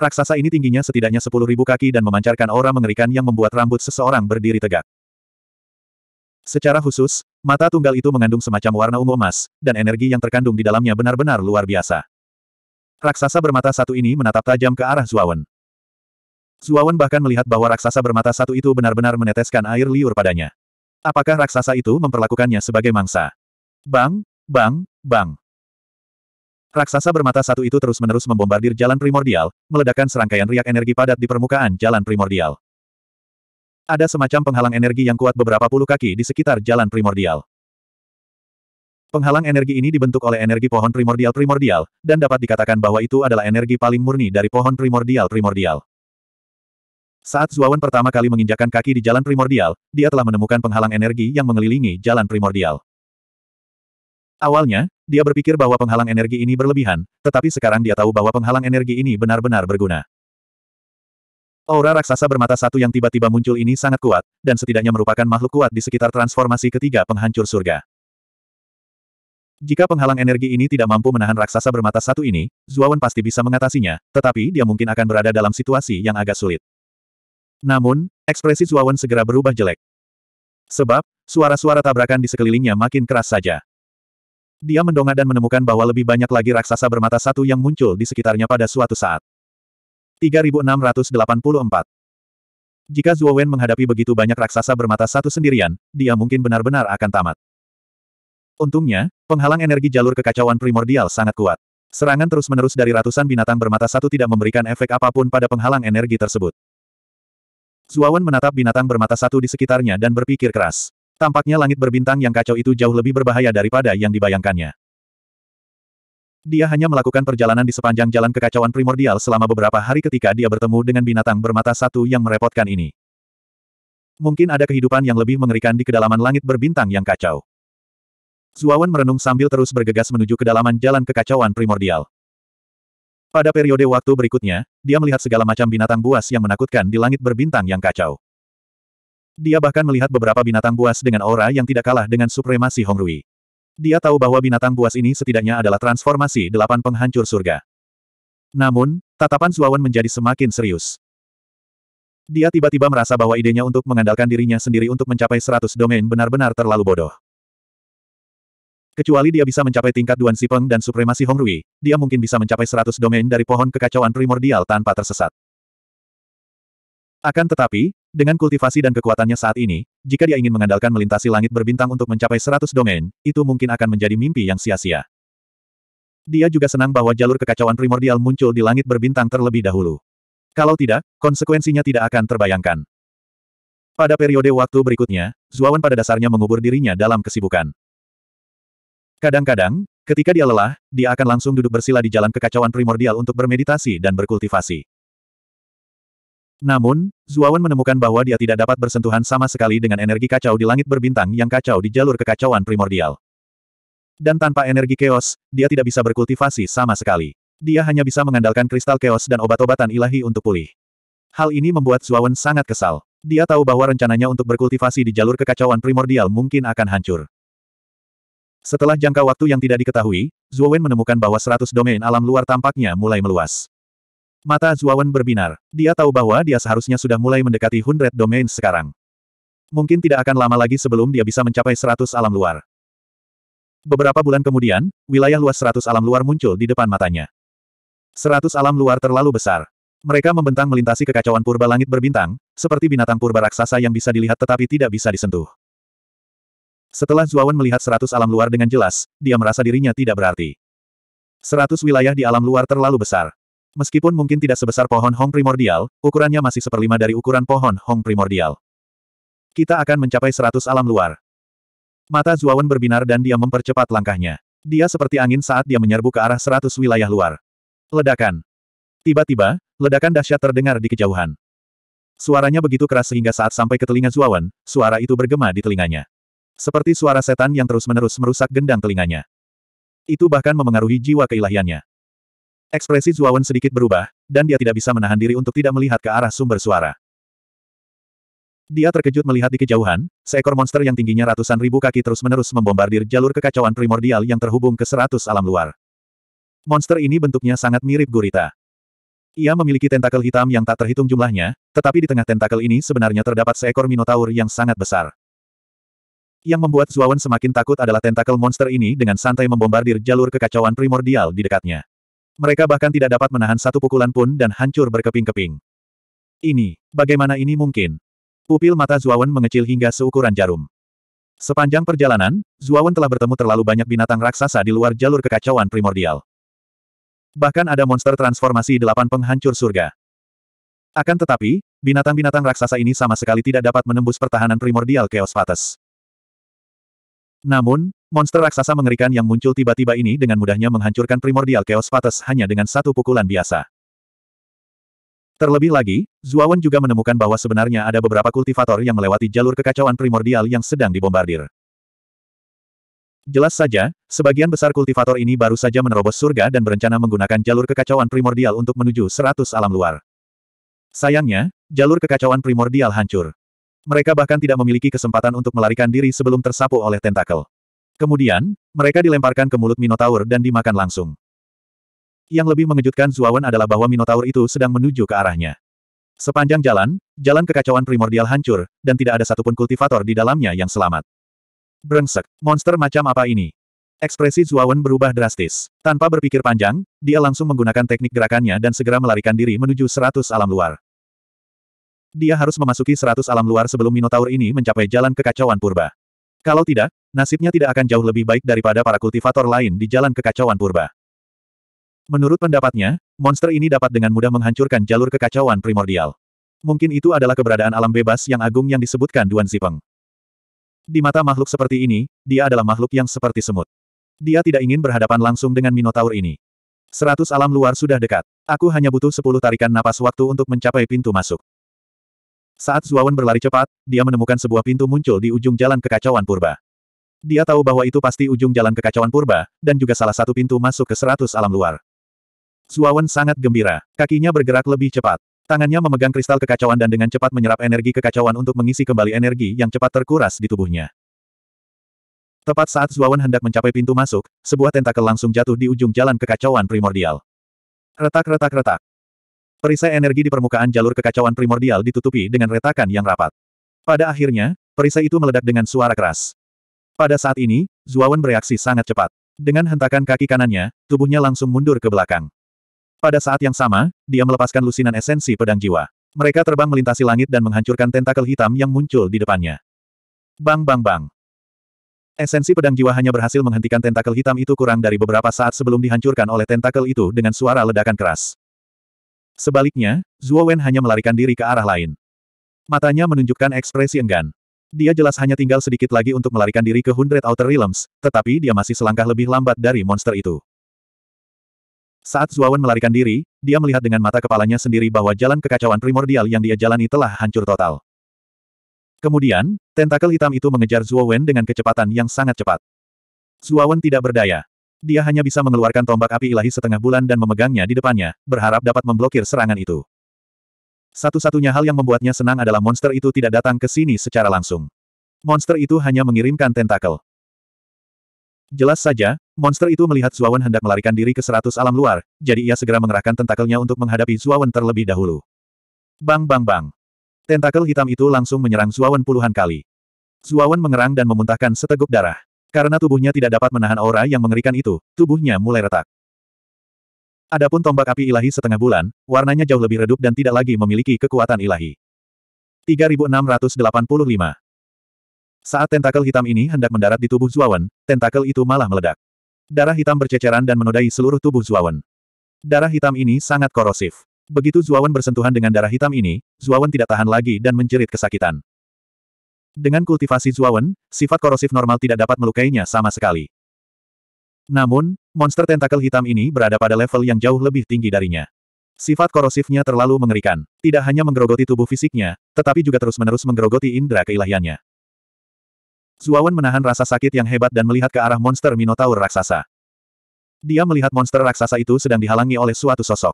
Speaker 1: Raksasa ini tingginya setidaknya sepuluh ribu kaki dan memancarkan aura mengerikan yang membuat rambut seseorang berdiri tegak. Secara khusus, mata tunggal itu mengandung semacam warna ungu emas, dan energi yang terkandung di dalamnya benar-benar luar biasa. Raksasa bermata satu ini menatap tajam ke arah Zuawan. Suawan bahkan melihat bahwa raksasa bermata satu itu benar-benar meneteskan air liur padanya. Apakah raksasa itu memperlakukannya sebagai mangsa? Bang, bang, bang. Raksasa bermata satu itu terus-menerus membombardir jalan primordial, meledakkan serangkaian riak energi padat di permukaan jalan primordial. Ada semacam penghalang energi yang kuat beberapa puluh kaki di sekitar jalan primordial. Penghalang energi ini dibentuk oleh energi pohon primordial primordial, dan dapat dikatakan bahwa itu adalah energi paling murni dari pohon primordial primordial. Saat Zuawan pertama kali menginjakan kaki di jalan primordial, dia telah menemukan penghalang energi yang mengelilingi jalan primordial. Awalnya, dia berpikir bahwa penghalang energi ini berlebihan, tetapi sekarang dia tahu bahwa penghalang energi ini benar-benar berguna. Aura raksasa bermata satu yang tiba-tiba muncul ini sangat kuat, dan setidaknya merupakan makhluk kuat di sekitar transformasi ketiga penghancur surga. Jika penghalang energi ini tidak mampu menahan raksasa bermata satu ini, Zuawan pasti bisa mengatasinya, tetapi dia mungkin akan berada dalam situasi yang agak sulit. Namun, ekspresi Zuawan segera berubah jelek. Sebab, suara-suara tabrakan di sekelilingnya makin keras saja. Dia mendongak dan menemukan bahwa lebih banyak lagi raksasa bermata satu yang muncul di sekitarnya pada suatu saat. 3684 Jika Zuo menghadapi begitu banyak raksasa bermata satu sendirian, dia mungkin benar-benar akan tamat. Untungnya, penghalang energi jalur kekacauan primordial sangat kuat. Serangan terus-menerus dari ratusan binatang bermata satu tidak memberikan efek apapun pada penghalang energi tersebut. Zuawan menatap binatang bermata satu di sekitarnya dan berpikir keras. Tampaknya langit berbintang yang kacau itu jauh lebih berbahaya daripada yang dibayangkannya. Dia hanya melakukan perjalanan di sepanjang jalan kekacauan primordial selama beberapa hari ketika dia bertemu dengan binatang bermata satu yang merepotkan ini. Mungkin ada kehidupan yang lebih mengerikan di kedalaman langit berbintang yang kacau. Zuawan merenung sambil terus bergegas menuju kedalaman jalan kekacauan primordial. Pada periode waktu berikutnya, dia melihat segala macam binatang buas yang menakutkan di langit berbintang yang kacau. Dia bahkan melihat beberapa binatang buas dengan aura yang tidak kalah dengan supremasi Hong Rui. Dia tahu bahwa binatang buas ini setidaknya adalah transformasi delapan penghancur surga. Namun, tatapan Zuawan menjadi semakin serius. Dia tiba-tiba merasa bahwa idenya untuk mengandalkan dirinya sendiri untuk mencapai seratus domain benar-benar terlalu bodoh. Kecuali dia bisa mencapai tingkat Duan Sipeng dan supremasi Hongrui, dia mungkin bisa mencapai 100 domain dari pohon kekacauan primordial tanpa tersesat. Akan tetapi, dengan kultivasi dan kekuatannya saat ini, jika dia ingin mengandalkan melintasi langit berbintang untuk mencapai 100 domain, itu mungkin akan menjadi mimpi yang sia-sia. Dia juga senang bahwa jalur kekacauan primordial muncul di langit berbintang terlebih dahulu. Kalau tidak, konsekuensinya tidak akan terbayangkan. Pada periode waktu berikutnya, Zuawan pada dasarnya mengubur dirinya dalam kesibukan. Kadang-kadang, ketika dia lelah, dia akan langsung duduk bersila di jalan kekacauan primordial untuk bermeditasi dan berkultivasi. Namun, Zuawan menemukan bahwa dia tidak dapat bersentuhan sama sekali dengan energi kacau di langit berbintang yang kacau di jalur kekacauan primordial. Dan tanpa energi keos, dia tidak bisa berkultivasi sama sekali. Dia hanya bisa mengandalkan kristal keos dan obat-obatan ilahi untuk pulih. Hal ini membuat Zuawan sangat kesal. Dia tahu bahwa rencananya untuk berkultivasi di jalur kekacauan primordial mungkin akan hancur. Setelah jangka waktu yang tidak diketahui, Zuowen menemukan bahwa seratus domain alam luar tampaknya mulai meluas. Mata Zuowen berbinar. Dia tahu bahwa dia seharusnya sudah mulai mendekati 100 domain sekarang. Mungkin tidak akan lama lagi sebelum dia bisa mencapai seratus alam luar. Beberapa bulan kemudian, wilayah luas seratus alam luar muncul di depan matanya. Seratus alam luar terlalu besar. Mereka membentang melintasi kekacauan purba langit berbintang, seperti binatang purba raksasa yang bisa dilihat tetapi tidak bisa disentuh. Setelah Zuawan melihat seratus alam luar dengan jelas, dia merasa dirinya tidak berarti. Seratus wilayah di alam luar terlalu besar. Meskipun mungkin tidak sebesar pohon Hong primordial, ukurannya masih seperlima dari ukuran pohon Hong primordial. Kita akan mencapai seratus alam luar. Mata Zuawan berbinar dan dia mempercepat langkahnya. Dia seperti angin saat dia menyerbu ke arah seratus wilayah luar. Ledakan. Tiba-tiba, ledakan dahsyat terdengar di kejauhan. Suaranya begitu keras sehingga saat sampai ke telinga Zuawan, suara itu bergema di telinganya. Seperti suara setan yang terus-menerus merusak gendang telinganya. Itu bahkan memengaruhi jiwa keilahiannya. Ekspresi Zuawan sedikit berubah, dan dia tidak bisa menahan diri untuk tidak melihat ke arah sumber suara. Dia terkejut melihat di kejauhan, seekor monster yang tingginya ratusan ribu kaki terus-menerus membombardir jalur kekacauan primordial yang terhubung ke seratus alam luar. Monster ini bentuknya sangat mirip gurita. Ia memiliki tentakel hitam yang tak terhitung jumlahnya, tetapi di tengah tentakel ini sebenarnya terdapat seekor minotaur yang sangat besar. Yang membuat Zuawan semakin takut adalah tentakel monster ini dengan santai membombardir jalur kekacauan primordial di dekatnya. Mereka bahkan tidak dapat menahan satu pukulan pun dan hancur berkeping-keping. Ini, bagaimana ini mungkin? Pupil mata Zuawan mengecil hingga seukuran jarum. Sepanjang perjalanan, Zuawan telah bertemu terlalu banyak binatang raksasa di luar jalur kekacauan primordial. Bahkan ada monster transformasi delapan penghancur surga. Akan tetapi, binatang-binatang raksasa ini sama sekali tidak dapat menembus pertahanan primordial Chaos Pates. Namun, monster raksasa mengerikan yang muncul tiba-tiba ini dengan mudahnya menghancurkan primordial chaos pates hanya dengan satu pukulan biasa. Terlebih lagi, Zuawan juga menemukan bahwa sebenarnya ada beberapa kultivator yang melewati jalur kekacauan primordial yang sedang dibombardir. Jelas saja, sebagian besar kultivator ini baru saja menerobos surga dan berencana menggunakan jalur kekacauan primordial untuk menuju 100 alam luar. Sayangnya, jalur kekacauan primordial hancur. Mereka bahkan tidak memiliki kesempatan untuk melarikan diri sebelum tersapu oleh tentakel. Kemudian, mereka dilemparkan ke mulut Minotaur dan dimakan langsung. Yang lebih mengejutkan Zuawan adalah bahwa Minotaur itu sedang menuju ke arahnya. Sepanjang jalan, jalan kekacauan primordial hancur, dan tidak ada satupun kultivator di dalamnya yang selamat. Brengsek, monster macam apa ini? Ekspresi Zuawan berubah drastis. Tanpa berpikir panjang, dia langsung menggunakan teknik gerakannya dan segera melarikan diri menuju seratus alam luar. Dia harus memasuki seratus alam luar sebelum Minotaur ini mencapai jalan kekacauan purba. Kalau tidak, nasibnya tidak akan jauh lebih baik daripada para kultivator lain di jalan kekacauan purba. Menurut pendapatnya, monster ini dapat dengan mudah menghancurkan jalur kekacauan primordial. Mungkin itu adalah keberadaan alam bebas yang agung yang disebutkan Duan Zipeng. Di mata makhluk seperti ini, dia adalah makhluk yang seperti semut. Dia tidak ingin berhadapan langsung dengan Minotaur ini. Seratus alam luar sudah dekat. Aku hanya butuh sepuluh tarikan napas waktu untuk mencapai pintu masuk. Saat Zuawan berlari cepat, dia menemukan sebuah pintu muncul di ujung jalan kekacauan purba. Dia tahu bahwa itu pasti ujung jalan kekacauan purba, dan juga salah satu pintu masuk ke seratus alam luar. Zuawan sangat gembira. Kakinya bergerak lebih cepat. Tangannya memegang kristal kekacauan dan dengan cepat menyerap energi kekacauan untuk mengisi kembali energi yang cepat terkuras di tubuhnya. Tepat saat Zuawan hendak mencapai pintu masuk, sebuah tentakel langsung jatuh di ujung jalan kekacauan primordial. Retak-retak-retak. Perisai energi di permukaan jalur kekacauan primordial ditutupi dengan retakan yang rapat. Pada akhirnya, perisai itu meledak dengan suara keras. Pada saat ini, Zuawan bereaksi sangat cepat. Dengan hentakan kaki kanannya, tubuhnya langsung mundur ke belakang. Pada saat yang sama, dia melepaskan lusinan esensi pedang jiwa. Mereka terbang melintasi langit dan menghancurkan tentakel hitam yang muncul di depannya. Bang bang bang. Esensi pedang jiwa hanya berhasil menghentikan tentakel hitam itu kurang dari beberapa saat sebelum dihancurkan oleh tentakel itu dengan suara ledakan keras. Sebaliknya, Zuo Wen hanya melarikan diri ke arah lain. Matanya menunjukkan ekspresi enggan. Dia jelas hanya tinggal sedikit lagi untuk melarikan diri ke Hundred Outer Realms, tetapi dia masih selangkah lebih lambat dari monster itu. Saat Wen melarikan diri, dia melihat dengan mata kepalanya sendiri bahwa jalan kekacauan primordial yang dia jalani telah hancur total. Kemudian, tentakel hitam itu mengejar Wen dengan kecepatan yang sangat cepat. Wen tidak berdaya. Dia hanya bisa mengeluarkan tombak api ilahi setengah bulan dan memegangnya di depannya, berharap dapat memblokir serangan itu. Satu-satunya hal yang membuatnya senang adalah monster itu tidak datang ke sini secara langsung. Monster itu hanya mengirimkan tentakel. Jelas saja, monster itu melihat Zuawan hendak melarikan diri ke seratus alam luar, jadi ia segera mengerahkan tentakelnya untuk menghadapi Zuawan terlebih dahulu. Bang bang bang. Tentakel hitam itu langsung menyerang Zuawan puluhan kali. Zuawan mengerang dan memuntahkan seteguk darah. Karena tubuhnya tidak dapat menahan aura yang mengerikan itu, tubuhnya mulai retak. Adapun tombak api ilahi setengah bulan, warnanya jauh lebih redup dan tidak lagi memiliki kekuatan ilahi. 3685 Saat tentakel hitam ini hendak mendarat di tubuh Zuawan, tentakel itu malah meledak. Darah hitam berceceran dan menodai seluruh tubuh Zuawan. Darah hitam ini sangat korosif. Begitu Zuawan bersentuhan dengan darah hitam ini, Zuawan tidak tahan lagi dan menjerit kesakitan. Dengan kultivasi Zuawan, sifat korosif normal tidak dapat melukainya sama sekali. Namun, monster tentakel hitam ini berada pada level yang jauh lebih tinggi darinya. Sifat korosifnya terlalu mengerikan. Tidak hanya menggerogoti tubuh fisiknya, tetapi juga terus-menerus menggerogoti indera keilahiannya. Zuawan menahan rasa sakit yang hebat dan melihat ke arah monster Minotaur raksasa. Dia melihat monster raksasa itu sedang dihalangi oleh suatu sosok.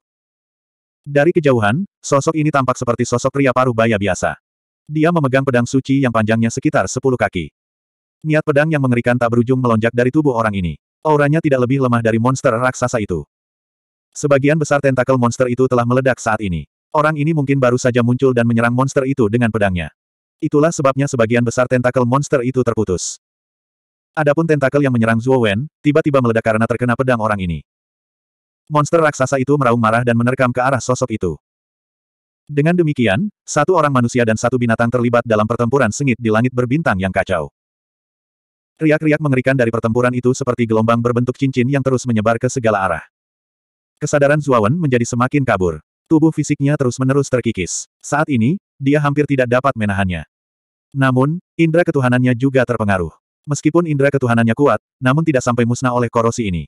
Speaker 1: Dari kejauhan, sosok ini tampak seperti sosok pria paruh baya biasa. Dia memegang pedang suci yang panjangnya sekitar sepuluh kaki. Niat pedang yang mengerikan tak berujung melonjak dari tubuh orang ini. Auranya tidak lebih lemah dari monster raksasa itu. Sebagian besar tentakel monster itu telah meledak saat ini. Orang ini mungkin baru saja muncul dan menyerang monster itu dengan pedangnya. Itulah sebabnya sebagian besar tentakel monster itu terputus. Adapun tentakel yang menyerang Zhuo Wen, tiba-tiba meledak karena terkena pedang orang ini. Monster raksasa itu meraung marah dan menerkam ke arah sosok itu. Dengan demikian, satu orang manusia dan satu binatang terlibat dalam pertempuran sengit di langit berbintang yang kacau. Riak-riak mengerikan dari pertempuran itu seperti gelombang berbentuk cincin yang terus menyebar ke segala arah. Kesadaran Zuawan menjadi semakin kabur. Tubuh fisiknya terus-menerus terkikis. Saat ini, dia hampir tidak dapat menahannya. Namun, indera ketuhanannya juga terpengaruh. Meskipun indera ketuhanannya kuat, namun tidak sampai musnah oleh korosi ini.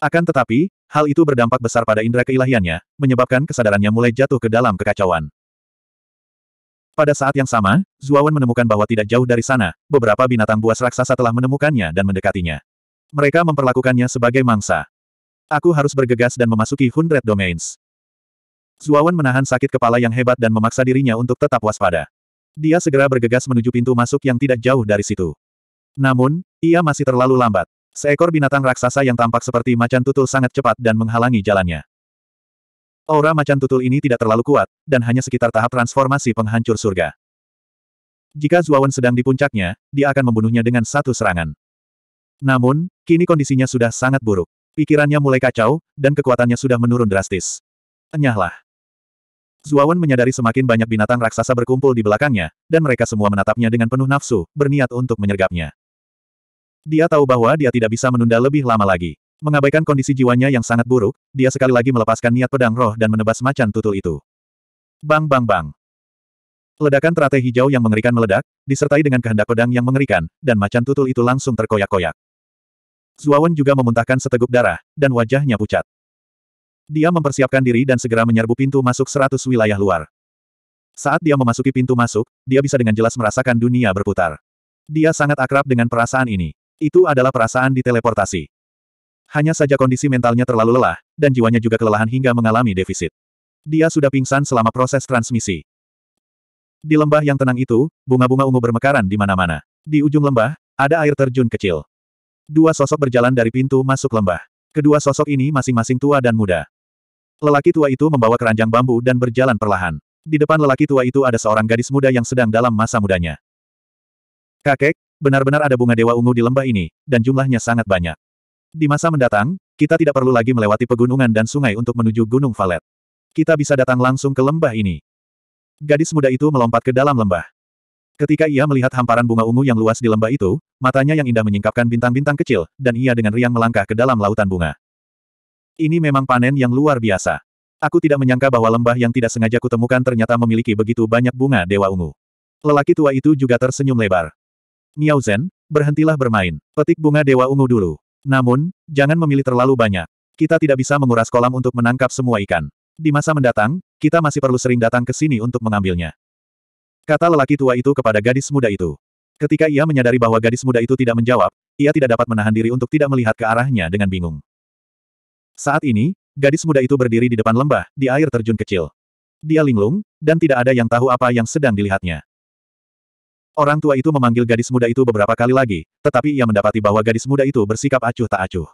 Speaker 1: Akan tetapi, hal itu berdampak besar pada indera keilahiannya, menyebabkan kesadarannya mulai jatuh ke dalam kekacauan. Pada saat yang sama, Zuawan menemukan bahwa tidak jauh dari sana, beberapa binatang buas raksasa telah menemukannya dan mendekatinya. Mereka memperlakukannya sebagai mangsa. Aku harus bergegas dan memasuki Hundred Domains. Zuawan menahan sakit kepala yang hebat dan memaksa dirinya untuk tetap waspada. Dia segera bergegas menuju pintu masuk yang tidak jauh dari situ. Namun, ia masih terlalu lambat. Seekor binatang raksasa yang tampak seperti macan tutul sangat cepat dan menghalangi jalannya. Aura macan tutul ini tidak terlalu kuat, dan hanya sekitar tahap transformasi penghancur surga. Jika Zuawan sedang di puncaknya, dia akan membunuhnya dengan satu serangan. Namun, kini kondisinya sudah sangat buruk. Pikirannya mulai kacau, dan kekuatannya sudah menurun drastis. Enyahlah. Zuawan menyadari semakin banyak binatang raksasa berkumpul di belakangnya, dan mereka semua menatapnya dengan penuh nafsu, berniat untuk menyergapnya. Dia tahu bahwa dia tidak bisa menunda lebih lama lagi. Mengabaikan kondisi jiwanya yang sangat buruk, dia sekali lagi melepaskan niat pedang roh dan menebas macan tutul itu. Bang bang bang. Ledakan teratai hijau yang mengerikan meledak, disertai dengan kehendak pedang yang mengerikan, dan macan tutul itu langsung terkoyak-koyak. Zuawan juga memuntahkan seteguk darah, dan wajahnya pucat. Dia mempersiapkan diri dan segera menyerbu pintu masuk seratus wilayah luar. Saat dia memasuki pintu masuk, dia bisa dengan jelas merasakan dunia berputar. Dia sangat akrab dengan perasaan ini. Itu adalah perasaan di teleportasi. Hanya saja kondisi mentalnya terlalu lelah, dan jiwanya juga kelelahan hingga mengalami defisit. Dia sudah pingsan selama proses transmisi. Di lembah yang tenang itu, bunga-bunga ungu bermekaran di mana-mana. Di ujung lembah, ada air terjun kecil. Dua sosok berjalan dari pintu masuk lembah. Kedua sosok ini masing-masing tua dan muda. Lelaki tua itu membawa keranjang bambu dan berjalan perlahan. Di depan lelaki tua itu ada seorang gadis muda yang sedang dalam masa mudanya. Kakek, Benar-benar ada bunga dewa ungu di lembah ini, dan jumlahnya sangat banyak. Di masa mendatang, kita tidak perlu lagi melewati pegunungan dan sungai untuk menuju Gunung Valet. Kita bisa datang langsung ke lembah ini. Gadis muda itu melompat ke dalam lembah. Ketika ia melihat hamparan bunga ungu yang luas di lembah itu, matanya yang indah menyingkapkan bintang-bintang kecil, dan ia dengan riang melangkah ke dalam lautan bunga. Ini memang panen yang luar biasa. Aku tidak menyangka bahwa lembah yang tidak sengaja kutemukan ternyata memiliki begitu banyak bunga dewa ungu. Lelaki tua itu juga tersenyum lebar. Miao Zhen, berhentilah bermain. Petik bunga Dewa Ungu dulu. Namun, jangan memilih terlalu banyak. Kita tidak bisa menguras kolam untuk menangkap semua ikan. Di masa mendatang, kita masih perlu sering datang ke sini untuk mengambilnya. Kata lelaki tua itu kepada gadis muda itu. Ketika ia menyadari bahwa gadis muda itu tidak menjawab, ia tidak dapat menahan diri untuk tidak melihat ke arahnya dengan bingung. Saat ini, gadis muda itu berdiri di depan lembah, di air terjun kecil. Dia linglung, dan tidak ada yang tahu apa yang sedang dilihatnya. Orang tua itu memanggil gadis muda itu beberapa kali lagi, tetapi ia mendapati bahwa gadis muda itu bersikap acuh tak acuh.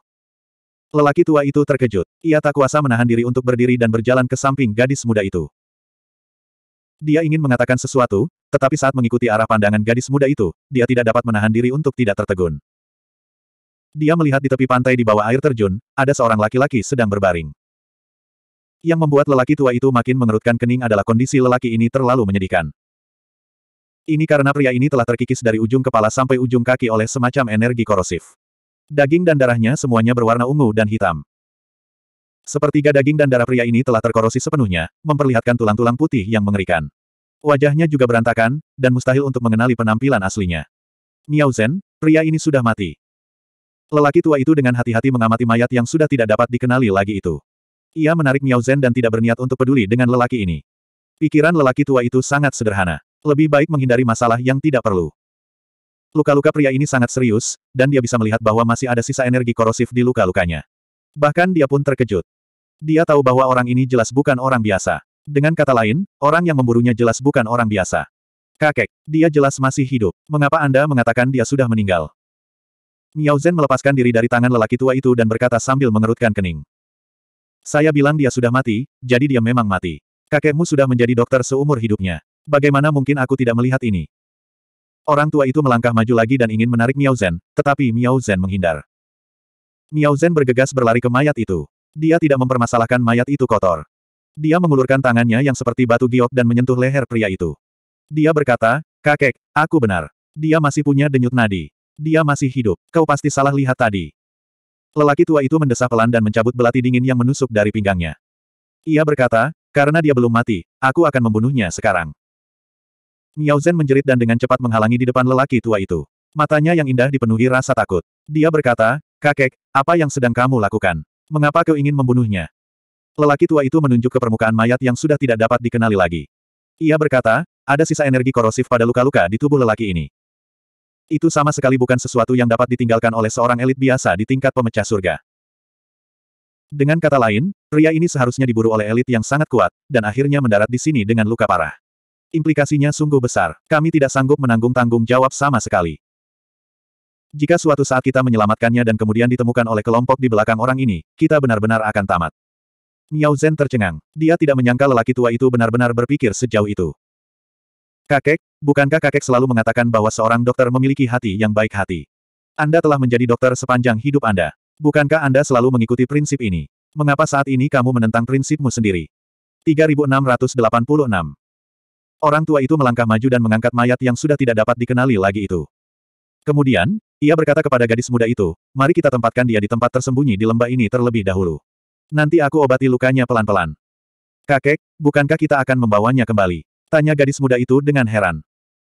Speaker 1: Lelaki tua itu terkejut. Ia tak kuasa menahan diri untuk berdiri dan berjalan ke samping gadis muda itu. Dia ingin mengatakan sesuatu, tetapi saat mengikuti arah pandangan gadis muda itu, dia tidak dapat menahan diri untuk tidak tertegun. Dia melihat di tepi pantai di bawah air terjun, ada seorang laki-laki sedang berbaring. Yang membuat lelaki tua itu makin mengerutkan kening adalah kondisi lelaki ini terlalu menyedihkan. Ini karena pria ini telah terkikis dari ujung kepala sampai ujung kaki oleh semacam energi korosif. Daging dan darahnya semuanya berwarna ungu dan hitam. Sepertiga daging dan darah pria ini telah terkorosi sepenuhnya, memperlihatkan tulang-tulang putih yang mengerikan. Wajahnya juga berantakan, dan mustahil untuk mengenali penampilan aslinya. Miao Zhen, pria ini sudah mati. Lelaki tua itu dengan hati-hati mengamati mayat yang sudah tidak dapat dikenali lagi itu. Ia menarik Miao Zhen dan tidak berniat untuk peduli dengan lelaki ini. Pikiran lelaki tua itu sangat sederhana. Lebih baik menghindari masalah yang tidak perlu. Luka-luka pria ini sangat serius, dan dia bisa melihat bahwa masih ada sisa energi korosif di luka-lukanya. Bahkan dia pun terkejut. Dia tahu bahwa orang ini jelas bukan orang biasa. Dengan kata lain, orang yang memburunya jelas bukan orang biasa. Kakek, dia jelas masih hidup. Mengapa Anda mengatakan dia sudah meninggal? Miao Zhen melepaskan diri dari tangan lelaki tua itu dan berkata sambil mengerutkan kening. Saya bilang dia sudah mati, jadi dia memang mati. Kakekmu sudah menjadi dokter seumur hidupnya. Bagaimana mungkin aku tidak melihat ini? Orang tua itu melangkah maju lagi dan ingin menarik Miao Zhen, tetapi Miao Zhen menghindar. Miao Zhen bergegas berlari ke mayat itu. Dia tidak mempermasalahkan mayat itu kotor. Dia mengulurkan tangannya yang seperti batu giok dan menyentuh leher pria itu. Dia berkata, kakek, aku benar. Dia masih punya denyut nadi. Dia masih hidup. Kau pasti salah lihat tadi. Lelaki tua itu mendesah pelan dan mencabut belati dingin yang menusuk dari pinggangnya. Ia berkata, karena dia belum mati, aku akan membunuhnya sekarang. Miao Zhen menjerit dan dengan cepat menghalangi di depan lelaki tua itu. Matanya yang indah dipenuhi rasa takut. Dia berkata, Kakek, apa yang sedang kamu lakukan? Mengapa kau ingin membunuhnya? Lelaki tua itu menunjuk ke permukaan mayat yang sudah tidak dapat dikenali lagi. Ia berkata, ada sisa energi korosif pada luka-luka di tubuh lelaki ini. Itu sama sekali bukan sesuatu yang dapat ditinggalkan oleh seorang elit biasa di tingkat pemecah surga. Dengan kata lain, pria ini seharusnya diburu oleh elit yang sangat kuat, dan akhirnya mendarat di sini dengan luka parah. Implikasinya sungguh besar, kami tidak sanggup menanggung tanggung jawab sama sekali. Jika suatu saat kita menyelamatkannya dan kemudian ditemukan oleh kelompok di belakang orang ini, kita benar-benar akan tamat. Miao Zhen tercengang. Dia tidak menyangka lelaki tua itu benar-benar berpikir sejauh itu. Kakek, bukankah kakek selalu mengatakan bahwa seorang dokter memiliki hati yang baik hati? Anda telah menjadi dokter sepanjang hidup Anda. Bukankah Anda selalu mengikuti prinsip ini? Mengapa saat ini kamu menentang prinsipmu sendiri? 3686 Orang tua itu melangkah maju dan mengangkat mayat yang sudah tidak dapat dikenali lagi itu. Kemudian, ia berkata kepada gadis muda itu, mari kita tempatkan dia di tempat tersembunyi di lembah ini terlebih dahulu. Nanti aku obati lukanya pelan-pelan. Kakek, bukankah kita akan membawanya kembali? Tanya gadis muda itu dengan heran.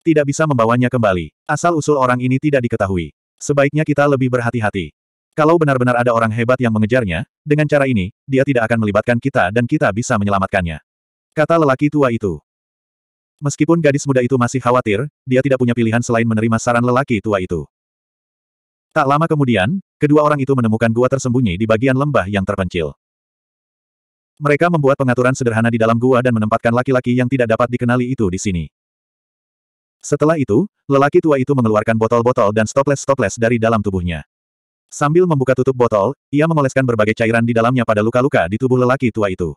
Speaker 1: Tidak bisa membawanya kembali. Asal-usul orang ini tidak diketahui. Sebaiknya kita lebih berhati-hati. Kalau benar-benar ada orang hebat yang mengejarnya, dengan cara ini, dia tidak akan melibatkan kita dan kita bisa menyelamatkannya. Kata lelaki tua itu. Meskipun gadis muda itu masih khawatir, dia tidak punya pilihan selain menerima saran lelaki tua itu. Tak lama kemudian, kedua orang itu menemukan gua tersembunyi di bagian lembah yang terpencil. Mereka membuat pengaturan sederhana di dalam gua dan menempatkan laki-laki yang tidak dapat dikenali itu di sini. Setelah itu, lelaki tua itu mengeluarkan botol-botol dan stoples-stoples dari dalam tubuhnya. Sambil membuka tutup botol, ia mengoleskan berbagai cairan di dalamnya pada luka-luka di tubuh lelaki tua itu.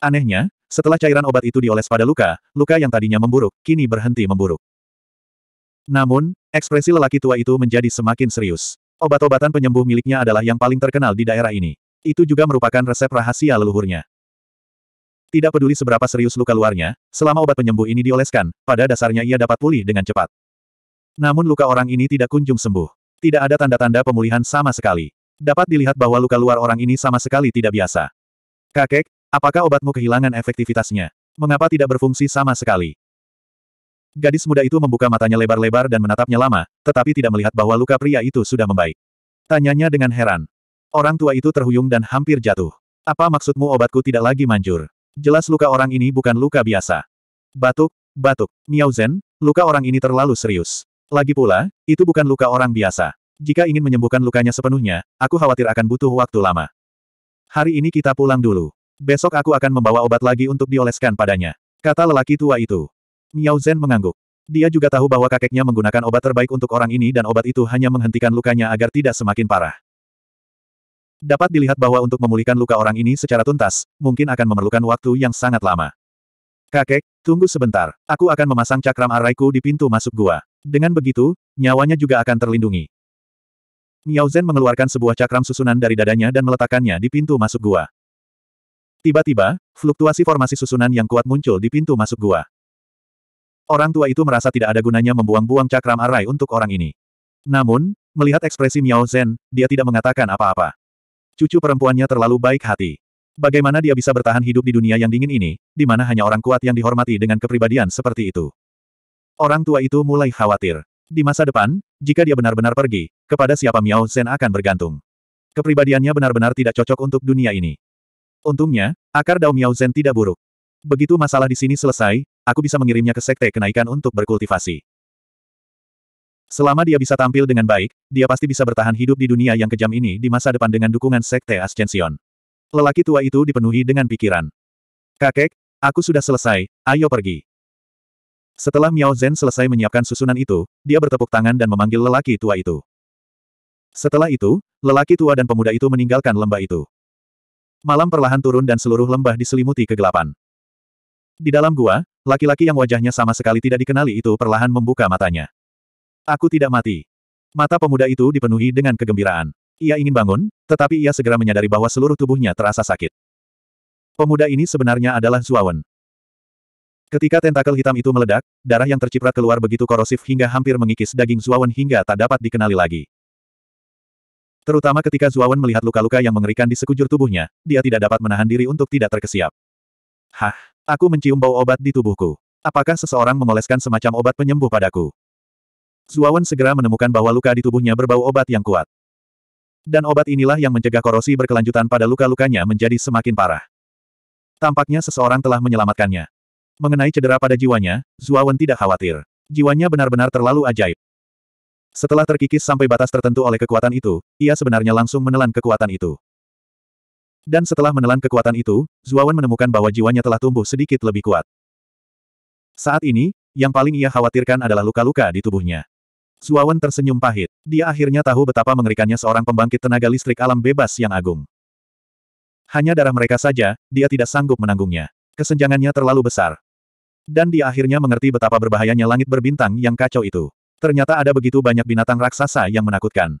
Speaker 1: Anehnya, setelah cairan obat itu dioles pada luka, luka yang tadinya memburuk, kini berhenti memburuk. Namun, ekspresi lelaki tua itu menjadi semakin serius. Obat-obatan penyembuh miliknya adalah yang paling terkenal di daerah ini. Itu juga merupakan resep rahasia leluhurnya. Tidak peduli seberapa serius luka luarnya, selama obat penyembuh ini dioleskan, pada dasarnya ia dapat pulih dengan cepat. Namun luka orang ini tidak kunjung sembuh. Tidak ada tanda-tanda pemulihan sama sekali. Dapat dilihat bahwa luka luar orang ini sama sekali tidak biasa. Kakek, Apakah obatmu kehilangan efektivitasnya? Mengapa tidak berfungsi sama sekali? Gadis muda itu membuka matanya lebar-lebar dan menatapnya lama, tetapi tidak melihat bahwa luka pria itu sudah membaik. Tanyanya dengan heran. Orang tua itu terhuyung dan hampir jatuh. Apa maksudmu obatku tidak lagi manjur? Jelas luka orang ini bukan luka biasa. Batuk, batuk, Miao zen. luka orang ini terlalu serius. Lagi pula, itu bukan luka orang biasa. Jika ingin menyembuhkan lukanya sepenuhnya, aku khawatir akan butuh waktu lama. Hari ini kita pulang dulu. Besok aku akan membawa obat lagi untuk dioleskan padanya. Kata lelaki tua itu. Miao Zhen mengangguk. Dia juga tahu bahwa kakeknya menggunakan obat terbaik untuk orang ini dan obat itu hanya menghentikan lukanya agar tidak semakin parah. Dapat dilihat bahwa untuk memulihkan luka orang ini secara tuntas, mungkin akan memerlukan waktu yang sangat lama. Kakek, tunggu sebentar. Aku akan memasang cakram araiku di pintu masuk gua. Dengan begitu, nyawanya juga akan terlindungi. Miao Zhen mengeluarkan sebuah cakram susunan dari dadanya dan meletakkannya di pintu masuk gua. Tiba-tiba, fluktuasi formasi susunan yang kuat muncul di pintu masuk gua. Orang tua itu merasa tidak ada gunanya membuang-buang cakram arai untuk orang ini. Namun, melihat ekspresi Miao Zhen, dia tidak mengatakan apa-apa. Cucu perempuannya terlalu baik hati. Bagaimana dia bisa bertahan hidup di dunia yang dingin ini, di mana hanya orang kuat yang dihormati dengan kepribadian seperti itu. Orang tua itu mulai khawatir. Di masa depan, jika dia benar-benar pergi, kepada siapa Miao Zhen akan bergantung. Kepribadiannya benar-benar tidak cocok untuk dunia ini. Untungnya, akar Dao Miao Zen tidak buruk. Begitu masalah di sini selesai, aku bisa mengirimnya ke sekte kenaikan untuk berkultivasi. Selama dia bisa tampil dengan baik, dia pasti bisa bertahan hidup di dunia yang kejam ini di masa depan dengan dukungan Sekte Ascension. Lelaki tua itu dipenuhi dengan pikiran. Kakek, aku sudah selesai, ayo pergi. Setelah Miao Zhen selesai menyiapkan susunan itu, dia bertepuk tangan dan memanggil lelaki tua itu. Setelah itu, lelaki tua dan pemuda itu meninggalkan lembah itu. Malam perlahan turun dan seluruh lembah diselimuti kegelapan. Di dalam gua, laki-laki yang wajahnya sama sekali tidak dikenali itu perlahan membuka matanya. Aku tidak mati. Mata pemuda itu dipenuhi dengan kegembiraan. Ia ingin bangun, tetapi ia segera menyadari bahwa seluruh tubuhnya terasa sakit. Pemuda ini sebenarnya adalah Zuawan. Ketika tentakel hitam itu meledak, darah yang terciprat keluar begitu korosif hingga hampir mengikis daging Zuawan hingga tak dapat dikenali lagi. Terutama ketika Zuawan melihat luka-luka yang mengerikan di sekujur tubuhnya, dia tidak dapat menahan diri untuk tidak terkesiap. Hah, aku mencium bau obat di tubuhku. Apakah seseorang mengoleskan semacam obat penyembuh padaku? Zuawan segera menemukan bahwa luka di tubuhnya berbau obat yang kuat. Dan obat inilah yang mencegah korosi berkelanjutan pada luka-lukanya menjadi semakin parah. Tampaknya seseorang telah menyelamatkannya. Mengenai cedera pada jiwanya, Zuawan tidak khawatir. Jiwanya benar-benar terlalu ajaib. Setelah terkikis sampai batas tertentu oleh kekuatan itu, ia sebenarnya langsung menelan kekuatan itu. Dan setelah menelan kekuatan itu, Zuawan menemukan bahwa jiwanya telah tumbuh sedikit lebih kuat. Saat ini, yang paling ia khawatirkan adalah luka-luka di tubuhnya. Zuawan tersenyum pahit. Dia akhirnya tahu betapa mengerikannya seorang pembangkit tenaga listrik alam bebas yang agung. Hanya darah mereka saja, dia tidak sanggup menanggungnya. Kesenjangannya terlalu besar. Dan dia akhirnya mengerti betapa berbahayanya langit berbintang yang kacau itu. Ternyata ada begitu banyak binatang raksasa yang menakutkan.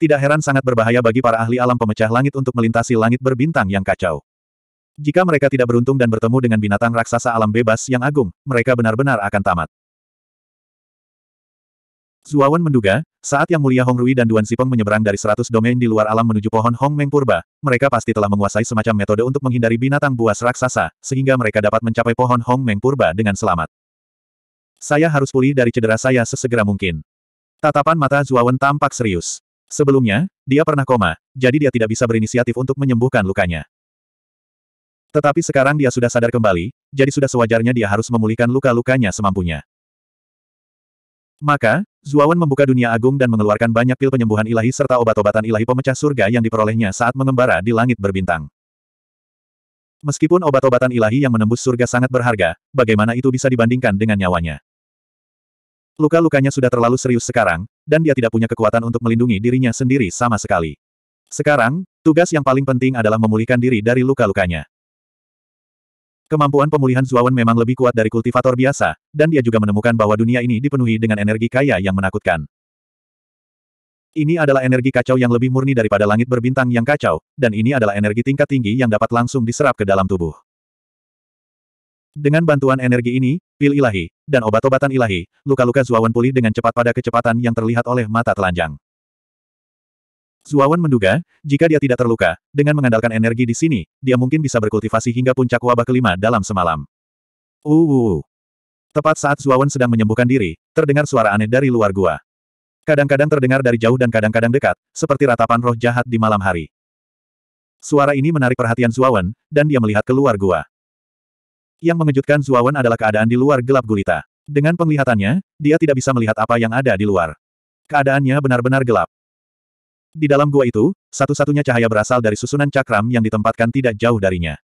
Speaker 1: Tidak heran sangat berbahaya bagi para ahli alam pemecah langit untuk melintasi langit berbintang yang kacau. Jika mereka tidak beruntung dan bertemu dengan binatang raksasa alam bebas yang agung, mereka benar-benar akan tamat. Zuawan menduga, saat yang mulia Hong Rui dan Duan Sipeng menyeberang dari seratus domain di luar alam menuju pohon Hong Meng Purba, mereka pasti telah menguasai semacam metode untuk menghindari binatang buas raksasa, sehingga mereka dapat mencapai pohon Hong Meng Purba dengan selamat. Saya harus pulih dari cedera saya sesegera mungkin. Tatapan mata Zuawan tampak serius. Sebelumnya, dia pernah koma, jadi dia tidak bisa berinisiatif untuk menyembuhkan lukanya. Tetapi sekarang dia sudah sadar kembali, jadi sudah sewajarnya dia harus memulihkan luka-lukanya semampunya. Maka, Zuawan membuka dunia agung dan mengeluarkan banyak pil penyembuhan ilahi serta obat-obatan ilahi pemecah surga yang diperolehnya saat mengembara di langit berbintang. Meskipun obat-obatan ilahi yang menembus surga sangat berharga, bagaimana itu bisa dibandingkan dengan nyawanya? Luka-lukanya sudah terlalu serius sekarang, dan dia tidak punya kekuatan untuk melindungi dirinya sendiri sama sekali. Sekarang, tugas yang paling penting adalah memulihkan diri dari luka-lukanya. Kemampuan pemulihan Zuawan memang lebih kuat dari kultivator biasa, dan dia juga menemukan bahwa dunia ini dipenuhi dengan energi kaya yang menakutkan. Ini adalah energi kacau yang lebih murni daripada langit berbintang yang kacau, dan ini adalah energi tingkat tinggi yang dapat langsung diserap ke dalam tubuh. Dengan bantuan energi ini, pil ilahi, dan obat-obatan ilahi, luka-luka Zuawan pulih dengan cepat pada kecepatan yang terlihat oleh mata telanjang. Zuawan menduga, jika dia tidak terluka, dengan mengandalkan energi di sini, dia mungkin bisa berkultivasi hingga puncak wabah kelima dalam semalam. Uh. uh, uh. Tepat saat Zuawan sedang menyembuhkan diri, terdengar suara aneh dari luar gua. Kadang-kadang terdengar dari jauh dan kadang-kadang dekat, seperti ratapan roh jahat di malam hari. Suara ini menarik perhatian Zuawan, dan dia melihat keluar gua. Yang mengejutkan Zuawan adalah keadaan di luar gelap gulita. Dengan penglihatannya, dia tidak bisa melihat apa yang ada di luar. Keadaannya benar-benar gelap. Di dalam gua itu, satu-satunya cahaya berasal dari susunan cakram yang ditempatkan tidak jauh darinya.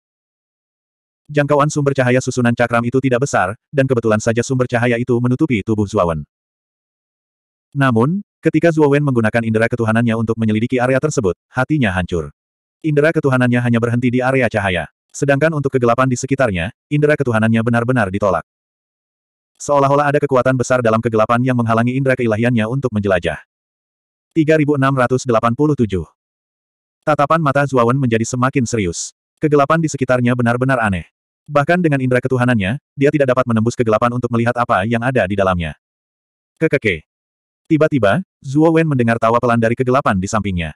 Speaker 1: Jangkauan sumber cahaya susunan cakram itu tidak besar, dan kebetulan saja sumber cahaya itu menutupi tubuh Zuawan. Namun, ketika Zuawan menggunakan indera ketuhanannya untuk menyelidiki area tersebut, hatinya hancur. Indera ketuhanannya hanya berhenti di area cahaya. Sedangkan untuk kegelapan di sekitarnya, indera ketuhanannya benar-benar ditolak. Seolah-olah ada kekuatan besar dalam kegelapan yang menghalangi indera keilahiannya untuk menjelajah. 3687 Tatapan mata Zuawan menjadi semakin serius. Kegelapan di sekitarnya benar-benar aneh. Bahkan dengan indera ketuhanannya, dia tidak dapat menembus kegelapan untuk melihat apa yang ada di dalamnya. Kekeke. Tiba-tiba, Zuo Wen mendengar tawa pelan dari kegelapan di sampingnya.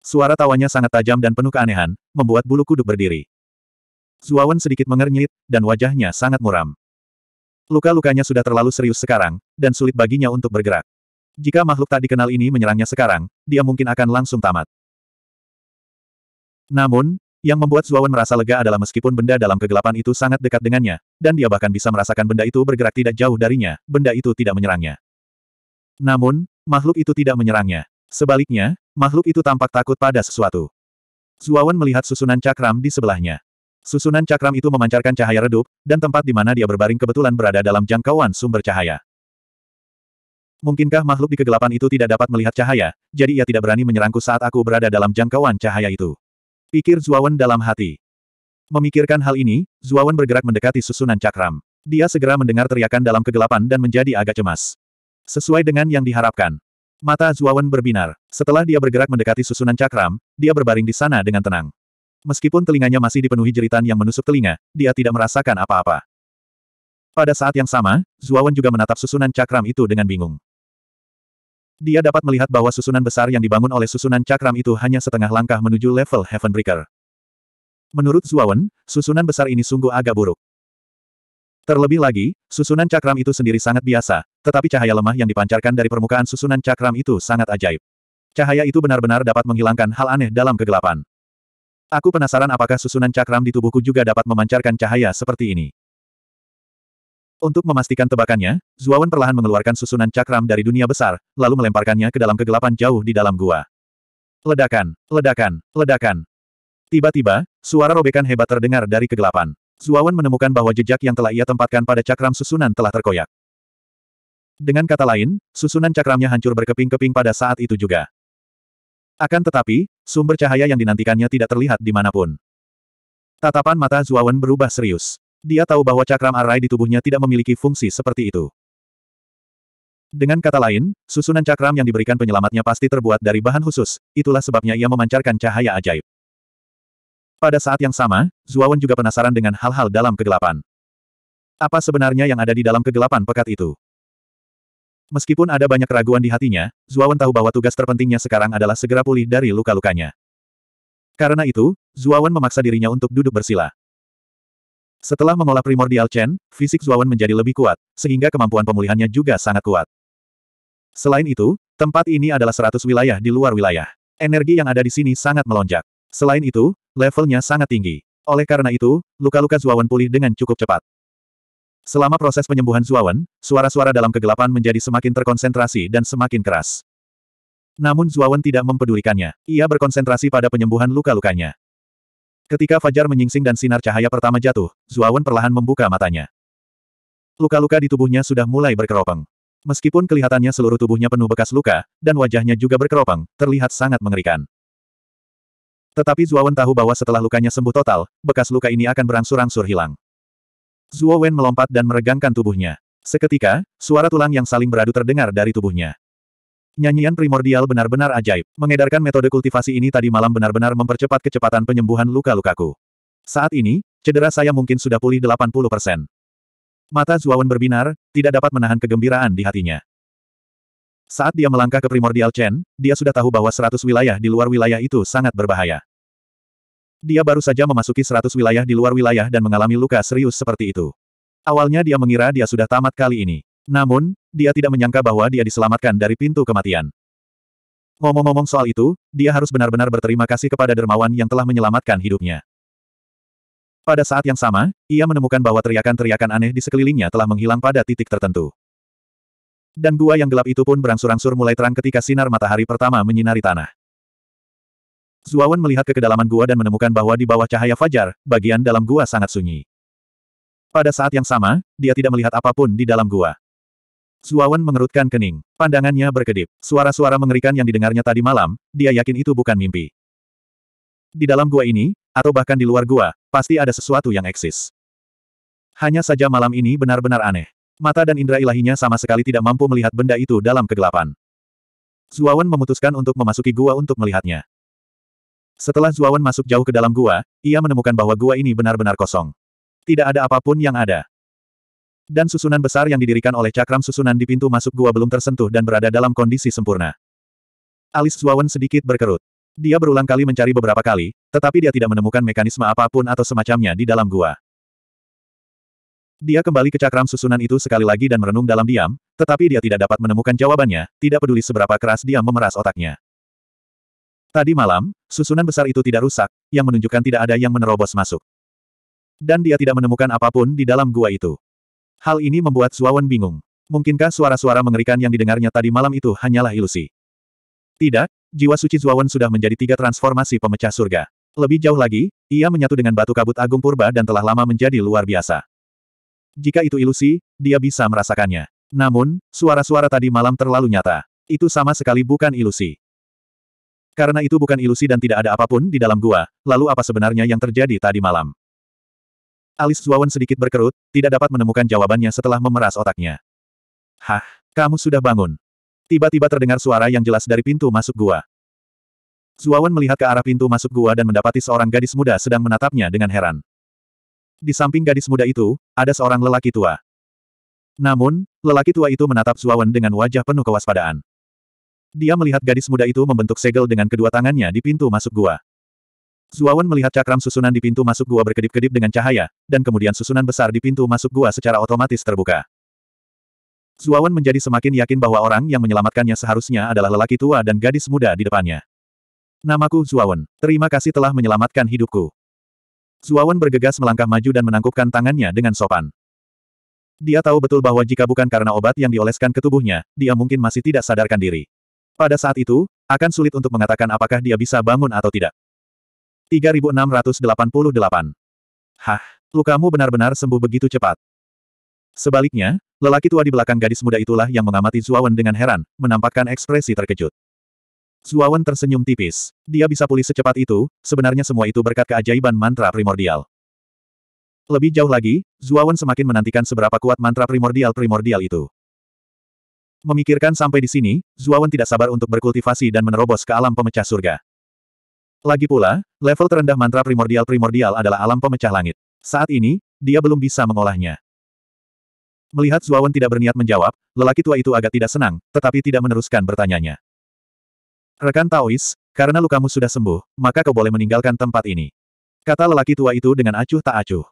Speaker 1: Suara tawanya sangat tajam dan penuh keanehan, membuat bulu kuduk berdiri. Zuawan sedikit mengernyit, dan wajahnya sangat muram. Luka-lukanya sudah terlalu serius sekarang, dan sulit baginya untuk bergerak. Jika makhluk tak dikenal ini menyerangnya sekarang, dia mungkin akan langsung tamat. Namun, yang membuat Zuawan merasa lega adalah meskipun benda dalam kegelapan itu sangat dekat dengannya, dan dia bahkan bisa merasakan benda itu bergerak tidak jauh darinya, benda itu tidak menyerangnya. Namun, makhluk itu tidak menyerangnya. Sebaliknya, Makhluk itu tampak takut pada sesuatu. Zuawan melihat susunan cakram di sebelahnya. Susunan cakram itu memancarkan cahaya redup, dan tempat di mana dia berbaring kebetulan berada dalam jangkauan sumber cahaya. Mungkinkah makhluk di kegelapan itu tidak dapat melihat cahaya, jadi ia tidak berani menyerangku saat aku berada dalam jangkauan cahaya itu. Pikir Zuawan dalam hati. Memikirkan hal ini, Zuawan bergerak mendekati susunan cakram. Dia segera mendengar teriakan dalam kegelapan dan menjadi agak cemas. Sesuai dengan yang diharapkan, Mata Zuawan berbinar. Setelah dia bergerak mendekati susunan cakram, dia berbaring di sana dengan tenang. Meskipun telinganya masih dipenuhi jeritan yang menusuk telinga, dia tidak merasakan apa-apa. Pada saat yang sama, Zuawan juga menatap susunan cakram itu dengan bingung. Dia dapat melihat bahwa susunan besar yang dibangun oleh susunan cakram itu hanya setengah langkah menuju level Heavenbreaker. Menurut Zuawan, susunan besar ini sungguh agak buruk. Terlebih lagi, susunan cakram itu sendiri sangat biasa, tetapi cahaya lemah yang dipancarkan dari permukaan susunan cakram itu sangat ajaib. Cahaya itu benar-benar dapat menghilangkan hal aneh dalam kegelapan. Aku penasaran apakah susunan cakram di tubuhku juga dapat memancarkan cahaya seperti ini. Untuk memastikan tebakannya, Zuawan perlahan mengeluarkan susunan cakram dari dunia besar, lalu melemparkannya ke dalam kegelapan jauh di dalam gua. Ledakan, ledakan, ledakan. Tiba-tiba, suara robekan hebat terdengar dari kegelapan. Zuawan menemukan bahwa jejak yang telah ia tempatkan pada cakram susunan telah terkoyak. Dengan kata lain, susunan cakramnya hancur berkeping-keping pada saat itu juga. Akan tetapi, sumber cahaya yang dinantikannya tidak terlihat di dimanapun. Tatapan mata Zuawan berubah serius. Dia tahu bahwa cakram arai di tubuhnya tidak memiliki fungsi seperti itu. Dengan kata lain, susunan cakram yang diberikan penyelamatnya pasti terbuat dari bahan khusus, itulah sebabnya ia memancarkan cahaya ajaib. Pada saat yang sama, Zuawan juga penasaran dengan hal-hal dalam kegelapan. Apa sebenarnya yang ada di dalam kegelapan pekat itu? Meskipun ada banyak keraguan di hatinya, Zuawan tahu bahwa tugas terpentingnya sekarang adalah segera pulih dari luka-lukanya. Karena itu, Zuawan memaksa dirinya untuk duduk bersila. Setelah mengolah primordial Chen, fisik Zuawan menjadi lebih kuat, sehingga kemampuan pemulihannya juga sangat kuat. Selain itu, tempat ini adalah 100 wilayah di luar wilayah. Energi yang ada di sini sangat melonjak. Selain itu, Levelnya sangat tinggi. Oleh karena itu, luka-luka Zuawan pulih dengan cukup cepat. Selama proses penyembuhan Zuawan, suara-suara dalam kegelapan menjadi semakin terkonsentrasi dan semakin keras. Namun Zuawan tidak mempedulikannya. Ia berkonsentrasi pada penyembuhan luka-lukanya. Ketika Fajar menyingsing dan sinar cahaya pertama jatuh, Zuawan perlahan membuka matanya. Luka-luka di tubuhnya sudah mulai berkeropeng. Meskipun kelihatannya seluruh tubuhnya penuh bekas luka, dan wajahnya juga berkeropeng, terlihat sangat mengerikan. Tetapi Zuo Wen tahu bahwa setelah lukanya sembuh total, bekas luka ini akan berangsur-angsur hilang. Zuo Wen melompat dan meregangkan tubuhnya. Seketika, suara tulang yang saling beradu terdengar dari tubuhnya. Nyanyian primordial benar-benar ajaib. Mengedarkan metode kultivasi ini tadi malam benar-benar mempercepat kecepatan penyembuhan luka-lukaku. Saat ini, cedera saya mungkin sudah pulih 80%. Mata Zuawan berbinar, tidak dapat menahan kegembiraan di hatinya. Saat dia melangkah ke Primordial Chen, dia sudah tahu bahwa seratus wilayah di luar wilayah itu sangat berbahaya. Dia baru saja memasuki seratus wilayah di luar wilayah dan mengalami luka serius seperti itu. Awalnya dia mengira dia sudah tamat kali ini. Namun, dia tidak menyangka bahwa dia diselamatkan dari pintu kematian. Ngomong-ngomong soal itu, dia harus benar-benar berterima kasih kepada dermawan yang telah menyelamatkan hidupnya. Pada saat yang sama, ia menemukan bahwa teriakan-teriakan aneh di sekelilingnya telah menghilang pada titik tertentu. Dan gua yang gelap itu pun berangsur-angsur mulai terang ketika sinar matahari pertama menyinari tanah. Zuawan melihat ke kedalaman gua dan menemukan bahwa di bawah cahaya fajar, bagian dalam gua sangat sunyi. Pada saat yang sama, dia tidak melihat apapun di dalam gua. Zuawan mengerutkan kening. Pandangannya berkedip. Suara-suara mengerikan yang didengarnya tadi malam, dia yakin itu bukan mimpi. Di dalam gua ini, atau bahkan di luar gua, pasti ada sesuatu yang eksis. Hanya saja malam ini benar-benar aneh. Mata dan indera ilahinya sama sekali tidak mampu melihat benda itu dalam kegelapan. Zuawan memutuskan untuk memasuki gua untuk melihatnya. Setelah Zuawan masuk jauh ke dalam gua, ia menemukan bahwa gua ini benar-benar kosong. Tidak ada apapun yang ada. Dan susunan besar yang didirikan oleh cakram susunan di pintu masuk gua belum tersentuh dan berada dalam kondisi sempurna. Alis Zuawan sedikit berkerut. Dia berulang kali mencari beberapa kali, tetapi dia tidak menemukan mekanisme apapun atau semacamnya di dalam gua. Dia kembali ke cakram susunan itu sekali lagi dan merenung dalam diam, tetapi dia tidak dapat menemukan jawabannya, tidak peduli seberapa keras dia memeras otaknya. Tadi malam, susunan besar itu tidak rusak, yang menunjukkan tidak ada yang menerobos masuk. Dan dia tidak menemukan apapun di dalam gua itu. Hal ini membuat Suawan bingung. Mungkinkah suara-suara mengerikan yang didengarnya tadi malam itu hanyalah ilusi? Tidak, jiwa suci Zuawan sudah menjadi tiga transformasi pemecah surga. Lebih jauh lagi, ia menyatu dengan batu kabut agung purba dan telah lama menjadi luar biasa. Jika itu ilusi, dia bisa merasakannya. Namun, suara-suara tadi malam terlalu nyata. Itu sama sekali bukan ilusi. Karena itu bukan ilusi dan tidak ada apapun di dalam gua, lalu apa sebenarnya yang terjadi tadi malam? Alis Zuawan sedikit berkerut, tidak dapat menemukan jawabannya setelah memeras otaknya. Hah, kamu sudah bangun. Tiba-tiba terdengar suara yang jelas dari pintu masuk gua. Zuawan melihat ke arah pintu masuk gua dan mendapati seorang gadis muda sedang menatapnya dengan heran. Di samping gadis muda itu, ada seorang lelaki tua. Namun, lelaki tua itu menatap Zuawan dengan wajah penuh kewaspadaan. Dia melihat gadis muda itu membentuk segel dengan kedua tangannya di pintu masuk gua. Zuawan melihat cakram susunan di pintu masuk gua berkedip-kedip dengan cahaya, dan kemudian susunan besar di pintu masuk gua secara otomatis terbuka. Zuawan menjadi semakin yakin bahwa orang yang menyelamatkannya seharusnya adalah lelaki tua dan gadis muda di depannya. Namaku Zuawan. Terima kasih telah menyelamatkan hidupku. Zuawan bergegas melangkah maju dan menangkupkan tangannya dengan sopan. Dia tahu betul bahwa jika bukan karena obat yang dioleskan ke tubuhnya, dia mungkin masih tidak sadarkan diri. Pada saat itu, akan sulit untuk mengatakan apakah dia bisa bangun atau tidak. 3688 Hah, lukamu benar-benar sembuh begitu cepat. Sebaliknya, lelaki tua di belakang gadis muda itulah yang mengamati Zuawan dengan heran, menampakkan ekspresi terkejut. Suawan tersenyum tipis. Dia bisa pulih secepat itu, sebenarnya semua itu berkat keajaiban mantra primordial. Lebih jauh lagi, Zuawan semakin menantikan seberapa kuat mantra primordial-primordial itu. Memikirkan sampai di sini, Zuawan tidak sabar untuk berkultivasi dan menerobos ke alam pemecah surga. Lagi pula, level terendah mantra primordial-primordial adalah alam pemecah langit. Saat ini, dia belum bisa mengolahnya. Melihat Zuawan tidak berniat menjawab, lelaki tua itu agak tidak senang, tetapi tidak meneruskan bertanyanya. Rekan Taois, karena lukamu sudah sembuh, maka kau boleh meninggalkan tempat ini. Kata lelaki tua itu dengan acuh tak acuh.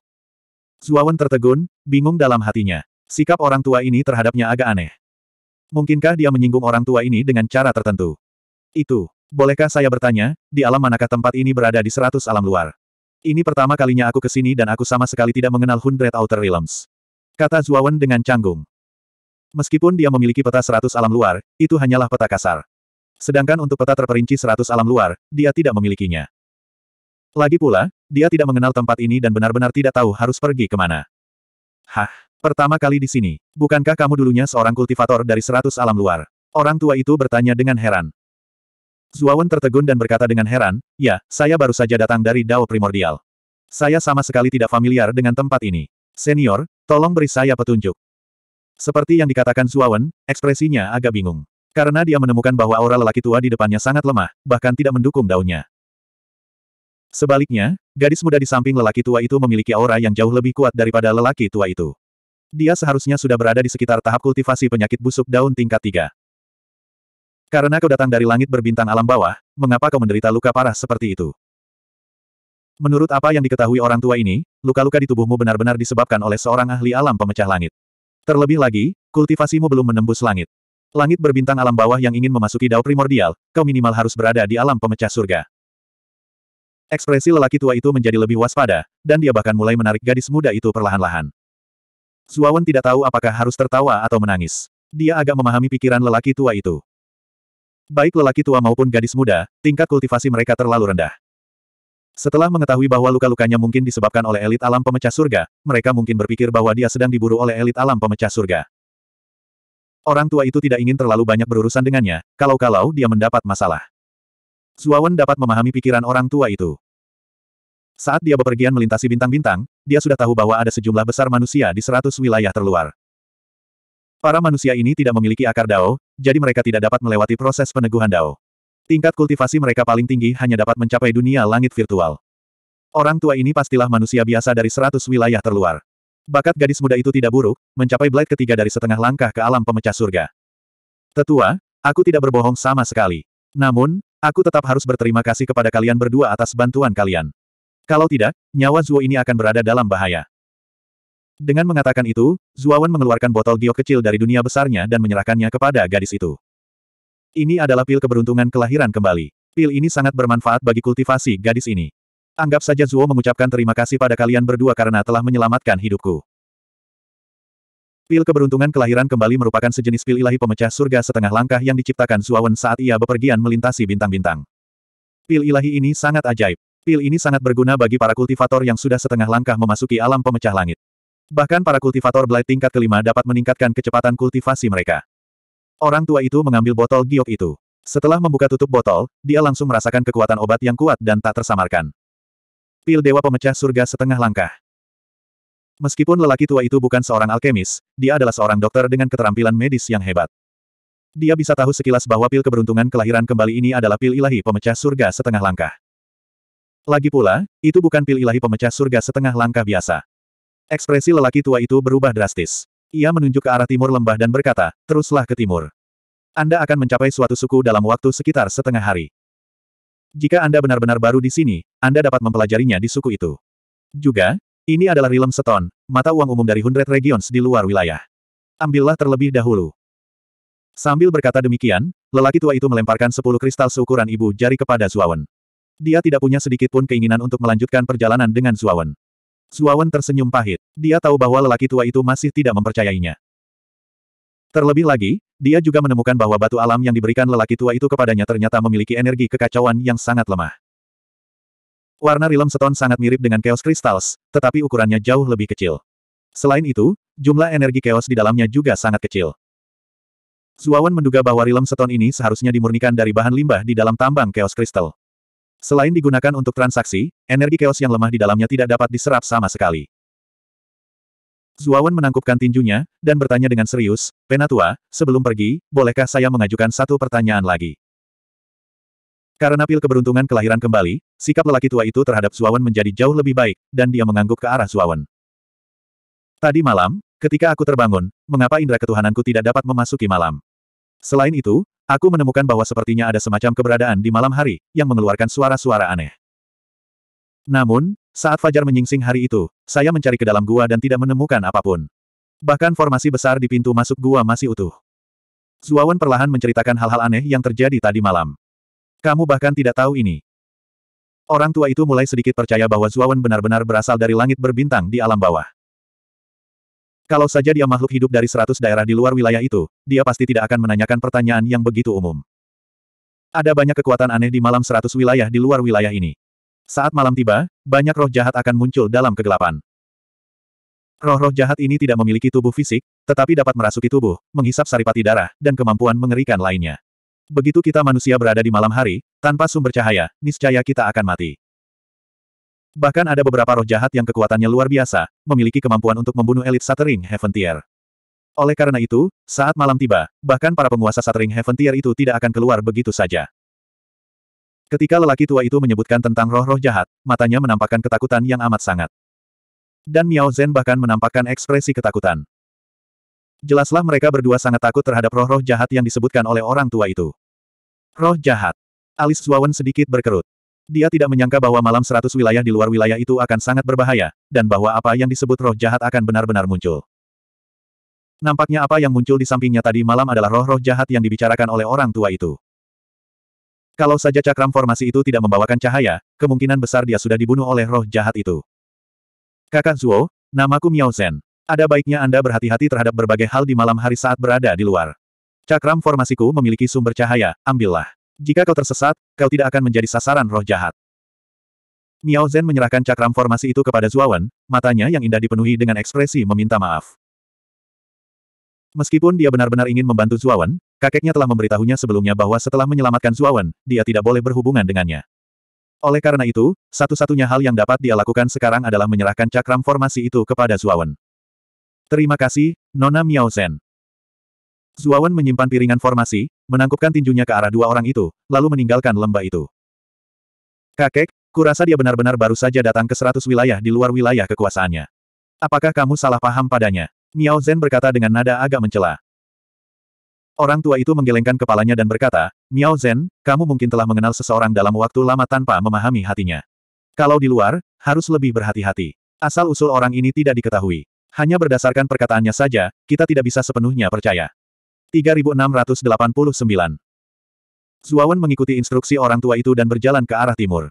Speaker 1: Zuawan tertegun, bingung dalam hatinya. Sikap orang tua ini terhadapnya agak aneh. Mungkinkah dia menyinggung orang tua ini dengan cara tertentu? Itu, bolehkah saya bertanya, di alam manakah tempat ini berada di seratus alam luar? Ini pertama kalinya aku ke sini dan aku sama sekali tidak mengenal Hundred Outer Realms. Kata Zuawan dengan canggung. Meskipun dia memiliki peta seratus alam luar, itu hanyalah peta kasar. Sedangkan untuk peta terperinci seratus alam luar, dia tidak memilikinya. Lagi pula, dia tidak mengenal tempat ini dan benar-benar tidak tahu harus pergi kemana. Hah, pertama kali di sini, bukankah kamu dulunya seorang kultivator dari seratus alam luar? Orang tua itu bertanya dengan heran. Zuawan tertegun dan berkata dengan heran, ya, saya baru saja datang dari Dao Primordial. Saya sama sekali tidak familiar dengan tempat ini. Senior, tolong beri saya petunjuk. Seperti yang dikatakan Zuawan, ekspresinya agak bingung. Karena dia menemukan bahwa aura lelaki tua di depannya sangat lemah, bahkan tidak mendukung daunnya. Sebaliknya, gadis muda di samping lelaki tua itu memiliki aura yang jauh lebih kuat daripada lelaki tua itu. Dia seharusnya sudah berada di sekitar tahap kultivasi penyakit busuk daun tingkat 3. Karena kau datang dari langit berbintang alam bawah, mengapa kau menderita luka parah seperti itu? Menurut apa yang diketahui orang tua ini, luka-luka di tubuhmu benar-benar disebabkan oleh seorang ahli alam pemecah langit. Terlebih lagi, kultivasimu belum menembus langit. Langit berbintang alam bawah yang ingin memasuki dao primordial, kau minimal harus berada di alam pemecah surga. Ekspresi lelaki tua itu menjadi lebih waspada, dan dia bahkan mulai menarik gadis muda itu perlahan-lahan. Zuawan tidak tahu apakah harus tertawa atau menangis. Dia agak memahami pikiran lelaki tua itu. Baik lelaki tua maupun gadis muda, tingkat kultivasi mereka terlalu rendah. Setelah mengetahui bahwa luka-lukanya mungkin disebabkan oleh elit alam pemecah surga, mereka mungkin berpikir bahwa dia sedang diburu oleh elit alam pemecah surga. Orang tua itu tidak ingin terlalu banyak berurusan dengannya, kalau-kalau dia mendapat masalah. Zuawan dapat memahami pikiran orang tua itu. Saat dia bepergian melintasi bintang-bintang, dia sudah tahu bahwa ada sejumlah besar manusia di seratus wilayah terluar. Para manusia ini tidak memiliki akar dao, jadi mereka tidak dapat melewati proses peneguhan dao. Tingkat kultivasi mereka paling tinggi hanya dapat mencapai dunia langit virtual. Orang tua ini pastilah manusia biasa dari seratus wilayah terluar. Bakat gadis muda itu tidak buruk, mencapai blade ketiga dari setengah langkah ke alam pemecah surga. Tetua, aku tidak berbohong sama sekali. Namun, aku tetap harus berterima kasih kepada kalian berdua atas bantuan kalian. Kalau tidak, nyawa Zuo ini akan berada dalam bahaya. Dengan mengatakan itu, Zuawan mengeluarkan botol giok kecil dari dunia besarnya dan menyerahkannya kepada gadis itu. Ini adalah pil keberuntungan kelahiran kembali. Pil ini sangat bermanfaat bagi kultivasi gadis ini. Anggap saja Zuo mengucapkan terima kasih pada kalian berdua karena telah menyelamatkan hidupku. Pil keberuntungan kelahiran kembali merupakan sejenis pil ilahi pemecah surga setengah langkah yang diciptakan Zuawan saat ia bepergian melintasi bintang-bintang. Pil ilahi ini sangat ajaib. Pil ini sangat berguna bagi para kultivator yang sudah setengah langkah memasuki alam pemecah langit. Bahkan para kultivator Blight tingkat kelima dapat meningkatkan kecepatan kultivasi mereka. Orang tua itu mengambil botol giok itu. Setelah membuka tutup botol, dia langsung merasakan kekuatan obat yang kuat dan tak tersamarkan. Pil Dewa Pemecah Surga setengah langkah. Meskipun lelaki tua itu bukan seorang alkemis, dia adalah seorang dokter dengan keterampilan medis yang hebat. Dia bisa tahu sekilas bahwa pil keberuntungan kelahiran kembali ini adalah pil ilahi pemecah surga setengah langkah. Lagi pula, itu bukan pil ilahi pemecah surga setengah langkah biasa. Ekspresi lelaki tua itu berubah drastis. Ia menunjuk ke arah timur lembah dan berkata, teruslah ke timur. Anda akan mencapai suatu suku dalam waktu sekitar setengah hari. Jika Anda benar-benar baru di sini, Anda dapat mempelajarinya di suku itu. Juga, ini adalah Rilem Seton, mata uang umum dari Hundred Regions di luar wilayah. Ambillah terlebih dahulu. Sambil berkata demikian, lelaki tua itu melemparkan sepuluh kristal seukuran ibu jari kepada Zuawan. Dia tidak punya sedikit pun keinginan untuk melanjutkan perjalanan dengan Zuawan. Zuawan tersenyum pahit. Dia tahu bahwa lelaki tua itu masih tidak mempercayainya. Terlebih lagi, dia juga menemukan bahwa batu alam yang diberikan lelaki tua itu kepadanya ternyata memiliki energi kekacauan yang sangat lemah. Warna rilem seton sangat mirip dengan chaos crystals, tetapi ukurannya jauh lebih kecil. Selain itu, jumlah energi chaos di dalamnya juga sangat kecil. Zuawan menduga bahwa rilem seton ini seharusnya dimurnikan dari bahan limbah di dalam tambang chaos crystal. Selain digunakan untuk transaksi, energi chaos yang lemah di dalamnya tidak dapat diserap sama sekali. Zuawan menangkupkan tinjunya, dan bertanya dengan serius, Penatua, sebelum pergi, bolehkah saya mengajukan satu pertanyaan lagi? Karena pil keberuntungan kelahiran kembali, sikap lelaki tua itu terhadap Zuawan menjadi jauh lebih baik, dan dia mengangguk ke arah Zuawan. Tadi malam, ketika aku terbangun, mengapa indera ketuhananku tidak dapat memasuki malam? Selain itu, aku menemukan bahwa sepertinya ada semacam keberadaan di malam hari, yang mengeluarkan suara-suara aneh. Namun, saat Fajar menyingsing hari itu, saya mencari ke dalam gua dan tidak menemukan apapun. Bahkan formasi besar di pintu masuk gua masih utuh. Zuawan perlahan menceritakan hal-hal aneh yang terjadi tadi malam. Kamu bahkan tidak tahu ini. Orang tua itu mulai sedikit percaya bahwa Zuawan benar-benar berasal dari langit berbintang di alam bawah. Kalau saja dia makhluk hidup dari seratus daerah di luar wilayah itu, dia pasti tidak akan menanyakan pertanyaan yang begitu umum. Ada banyak kekuatan aneh di malam seratus wilayah di luar wilayah ini. Saat malam tiba, banyak roh jahat akan muncul dalam kegelapan. Roh-roh jahat ini tidak memiliki tubuh fisik, tetapi dapat merasuki tubuh, menghisap saripati darah, dan kemampuan mengerikan lainnya. Begitu kita manusia berada di malam hari, tanpa sumber cahaya, niscaya kita akan mati. Bahkan ada beberapa roh jahat yang kekuatannya luar biasa, memiliki kemampuan untuk membunuh elit Satering Heaven Tier. Oleh karena itu, saat malam tiba, bahkan para penguasa Satering Heaven Tier itu tidak akan keluar begitu saja. Ketika lelaki tua itu menyebutkan tentang roh-roh jahat, matanya menampakkan ketakutan yang amat sangat. Dan Miao Zhen bahkan menampakkan ekspresi ketakutan. Jelaslah mereka berdua sangat takut terhadap roh-roh jahat yang disebutkan oleh orang tua itu. Roh jahat. Alis Zuawan sedikit berkerut. Dia tidak menyangka bahwa malam seratus wilayah di luar wilayah itu akan sangat berbahaya, dan bahwa apa yang disebut roh jahat akan benar-benar muncul. Nampaknya apa yang muncul di sampingnya tadi malam adalah roh-roh jahat yang dibicarakan oleh orang tua itu. Kalau saja cakram formasi itu tidak membawakan cahaya, kemungkinan besar dia sudah dibunuh oleh roh jahat itu. Kakak Zuo, namaku Miao Zhen. Ada baiknya Anda berhati-hati terhadap berbagai hal di malam hari saat berada di luar. Cakram formasiku memiliki sumber cahaya, ambillah. Jika kau tersesat, kau tidak akan menjadi sasaran roh jahat. Miao Zhen menyerahkan cakram formasi itu kepada Zuawan, matanya yang indah dipenuhi dengan ekspresi meminta maaf. Meskipun dia benar-benar ingin membantu Zuawan, kakeknya telah memberitahunya sebelumnya bahwa setelah menyelamatkan Zuawan, dia tidak boleh berhubungan dengannya. Oleh karena itu, satu-satunya hal yang dapat dia lakukan sekarang adalah menyerahkan cakram formasi itu kepada Zuawan. Terima kasih, Nona Miao Zhen. Zuawan menyimpan piringan formasi, menangkupkan tinjunya ke arah dua orang itu, lalu meninggalkan lembah itu. Kakek, kurasa dia benar-benar baru saja datang ke seratus wilayah di luar wilayah kekuasaannya. Apakah kamu salah paham padanya? Miao Zhen berkata dengan nada agak mencela. Orang tua itu menggelengkan kepalanya dan berkata, Miao Zhen, kamu mungkin telah mengenal seseorang dalam waktu lama tanpa memahami hatinya. Kalau di luar, harus lebih berhati-hati. Asal-usul orang ini tidak diketahui. Hanya berdasarkan perkataannya saja, kita tidak bisa sepenuhnya percaya. 3689 Zuawan mengikuti instruksi orang tua itu dan berjalan ke arah timur.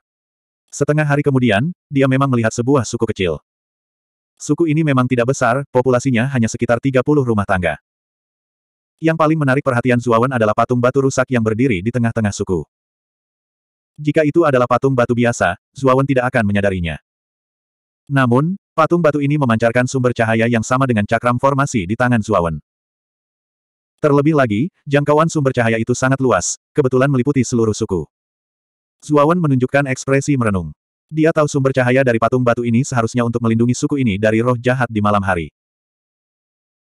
Speaker 1: Setengah hari kemudian, dia memang melihat sebuah suku kecil. Suku ini memang tidak besar, populasinya hanya sekitar 30 rumah tangga. Yang paling menarik perhatian Zuawan adalah patung batu rusak yang berdiri di tengah-tengah suku. Jika itu adalah patung batu biasa, Zuawan tidak akan menyadarinya. Namun, patung batu ini memancarkan sumber cahaya yang sama dengan cakram formasi di tangan Zuawan. Terlebih lagi, jangkauan sumber cahaya itu sangat luas, kebetulan meliputi seluruh suku. Zuawan menunjukkan ekspresi merenung. Dia tahu sumber cahaya dari patung batu ini seharusnya untuk melindungi suku ini dari roh jahat di malam hari.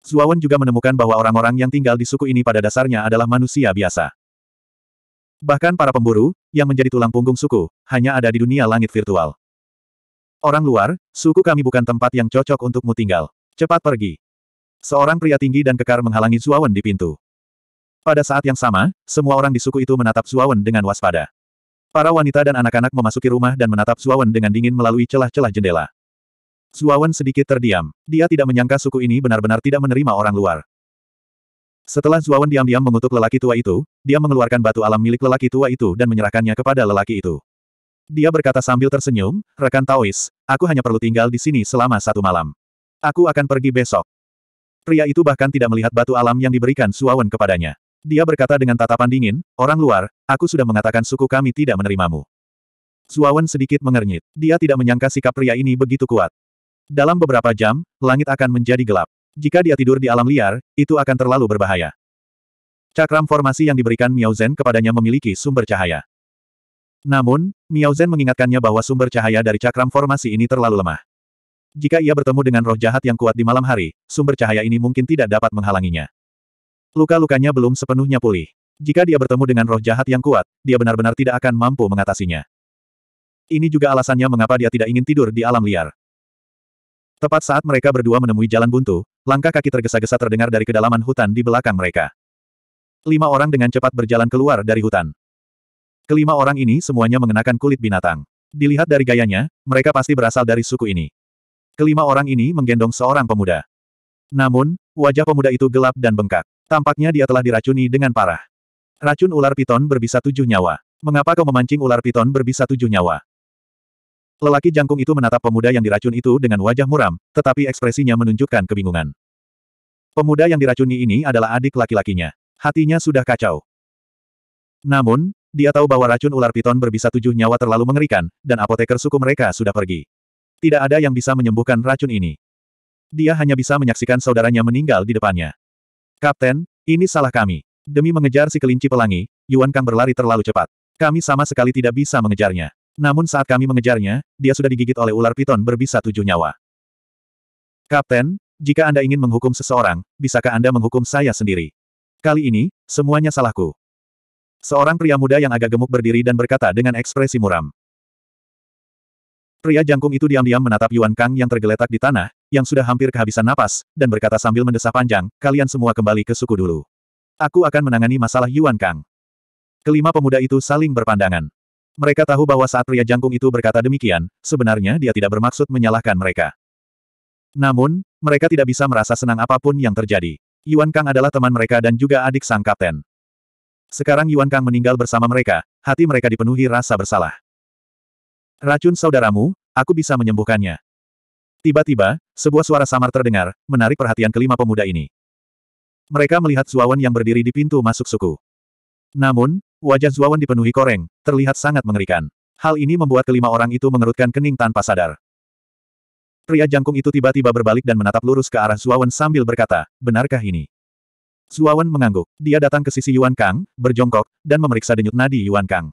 Speaker 1: Zuawan juga menemukan bahwa orang-orang yang tinggal di suku ini pada dasarnya adalah manusia biasa. Bahkan para pemburu, yang menjadi tulang punggung suku, hanya ada di dunia langit virtual. Orang luar, suku kami bukan tempat yang cocok untukmu tinggal. Cepat pergi. Seorang pria tinggi dan kekar menghalangi Zuawan di pintu. Pada saat yang sama, semua orang di suku itu menatap Zuawan dengan waspada. Para wanita dan anak-anak memasuki rumah dan menatap Suawan dengan dingin melalui celah-celah jendela. Suawan sedikit terdiam. Dia tidak menyangka suku ini benar-benar tidak menerima orang luar. Setelah Zuawan diam-diam mengutuk lelaki tua itu, dia mengeluarkan batu alam milik lelaki tua itu dan menyerahkannya kepada lelaki itu. Dia berkata sambil tersenyum, rekan Taois, aku hanya perlu tinggal di sini selama satu malam. Aku akan pergi besok. Pria itu bahkan tidak melihat batu alam yang diberikan Suawan kepadanya. Dia berkata dengan tatapan dingin, orang luar, aku sudah mengatakan suku kami tidak menerimamu. Zuawan sedikit mengernyit. Dia tidak menyangka sikap pria ini begitu kuat. Dalam beberapa jam, langit akan menjadi gelap. Jika dia tidur di alam liar, itu akan terlalu berbahaya. Cakram formasi yang diberikan Miao Zhen kepadanya memiliki sumber cahaya. Namun, Miao Zhen mengingatkannya bahwa sumber cahaya dari cakram formasi ini terlalu lemah. Jika ia bertemu dengan roh jahat yang kuat di malam hari, sumber cahaya ini mungkin tidak dapat menghalanginya. Luka-lukanya belum sepenuhnya pulih. Jika dia bertemu dengan roh jahat yang kuat, dia benar-benar tidak akan mampu mengatasinya. Ini juga alasannya mengapa dia tidak ingin tidur di alam liar. Tepat saat mereka berdua menemui jalan buntu, langkah kaki tergesa-gesa terdengar dari kedalaman hutan di belakang mereka. Lima orang dengan cepat berjalan keluar dari hutan. Kelima orang ini semuanya mengenakan kulit binatang. Dilihat dari gayanya, mereka pasti berasal dari suku ini. Kelima orang ini menggendong seorang pemuda. Namun, wajah pemuda itu gelap dan bengkak. Tampaknya dia telah diracuni dengan parah. Racun ular piton berbisa tujuh nyawa. Mengapa kau memancing ular piton berbisa tujuh nyawa? Lelaki jangkung itu menatap pemuda yang diracun itu dengan wajah muram, tetapi ekspresinya menunjukkan kebingungan. Pemuda yang diracuni ini adalah adik laki-lakinya. Hatinya sudah kacau. Namun, dia tahu bahwa racun ular piton berbisa tujuh nyawa terlalu mengerikan, dan apoteker suku mereka sudah pergi. Tidak ada yang bisa menyembuhkan racun ini. Dia hanya bisa menyaksikan saudaranya meninggal di depannya. Kapten, ini salah kami. Demi mengejar si kelinci pelangi, Yuan Kang berlari terlalu cepat. Kami sama sekali tidak bisa mengejarnya. Namun saat kami mengejarnya, dia sudah digigit oleh ular piton berbisa tujuh nyawa. Kapten, jika Anda ingin menghukum seseorang, bisakah Anda menghukum saya sendiri? Kali ini, semuanya salahku. Seorang pria muda yang agak gemuk berdiri dan berkata dengan ekspresi muram. Pria jangkung itu diam-diam menatap Yuan Kang yang tergeletak di tanah, yang sudah hampir kehabisan napas, dan berkata sambil mendesah panjang, kalian semua kembali ke suku dulu. Aku akan menangani masalah Yuan Kang. Kelima pemuda itu saling berpandangan. Mereka tahu bahwa saat pria jangkung itu berkata demikian, sebenarnya dia tidak bermaksud menyalahkan mereka. Namun, mereka tidak bisa merasa senang apapun yang terjadi. Yuan Kang adalah teman mereka dan juga adik sang kapten. Sekarang Yuan Kang meninggal bersama mereka, hati mereka dipenuhi rasa bersalah. Racun saudaramu, aku bisa menyembuhkannya. Tiba-tiba, sebuah suara samar terdengar, menarik perhatian kelima pemuda ini. Mereka melihat Zuawan yang berdiri di pintu masuk suku. Namun, wajah Zuawan dipenuhi koreng, terlihat sangat mengerikan. Hal ini membuat kelima orang itu mengerutkan kening tanpa sadar. Pria jangkung itu tiba-tiba berbalik dan menatap lurus ke arah Zuawan sambil berkata, benarkah ini? Zuawan mengangguk. Dia datang ke sisi Yuan Kang, berjongkok, dan memeriksa denyut nadi Yuan Kang.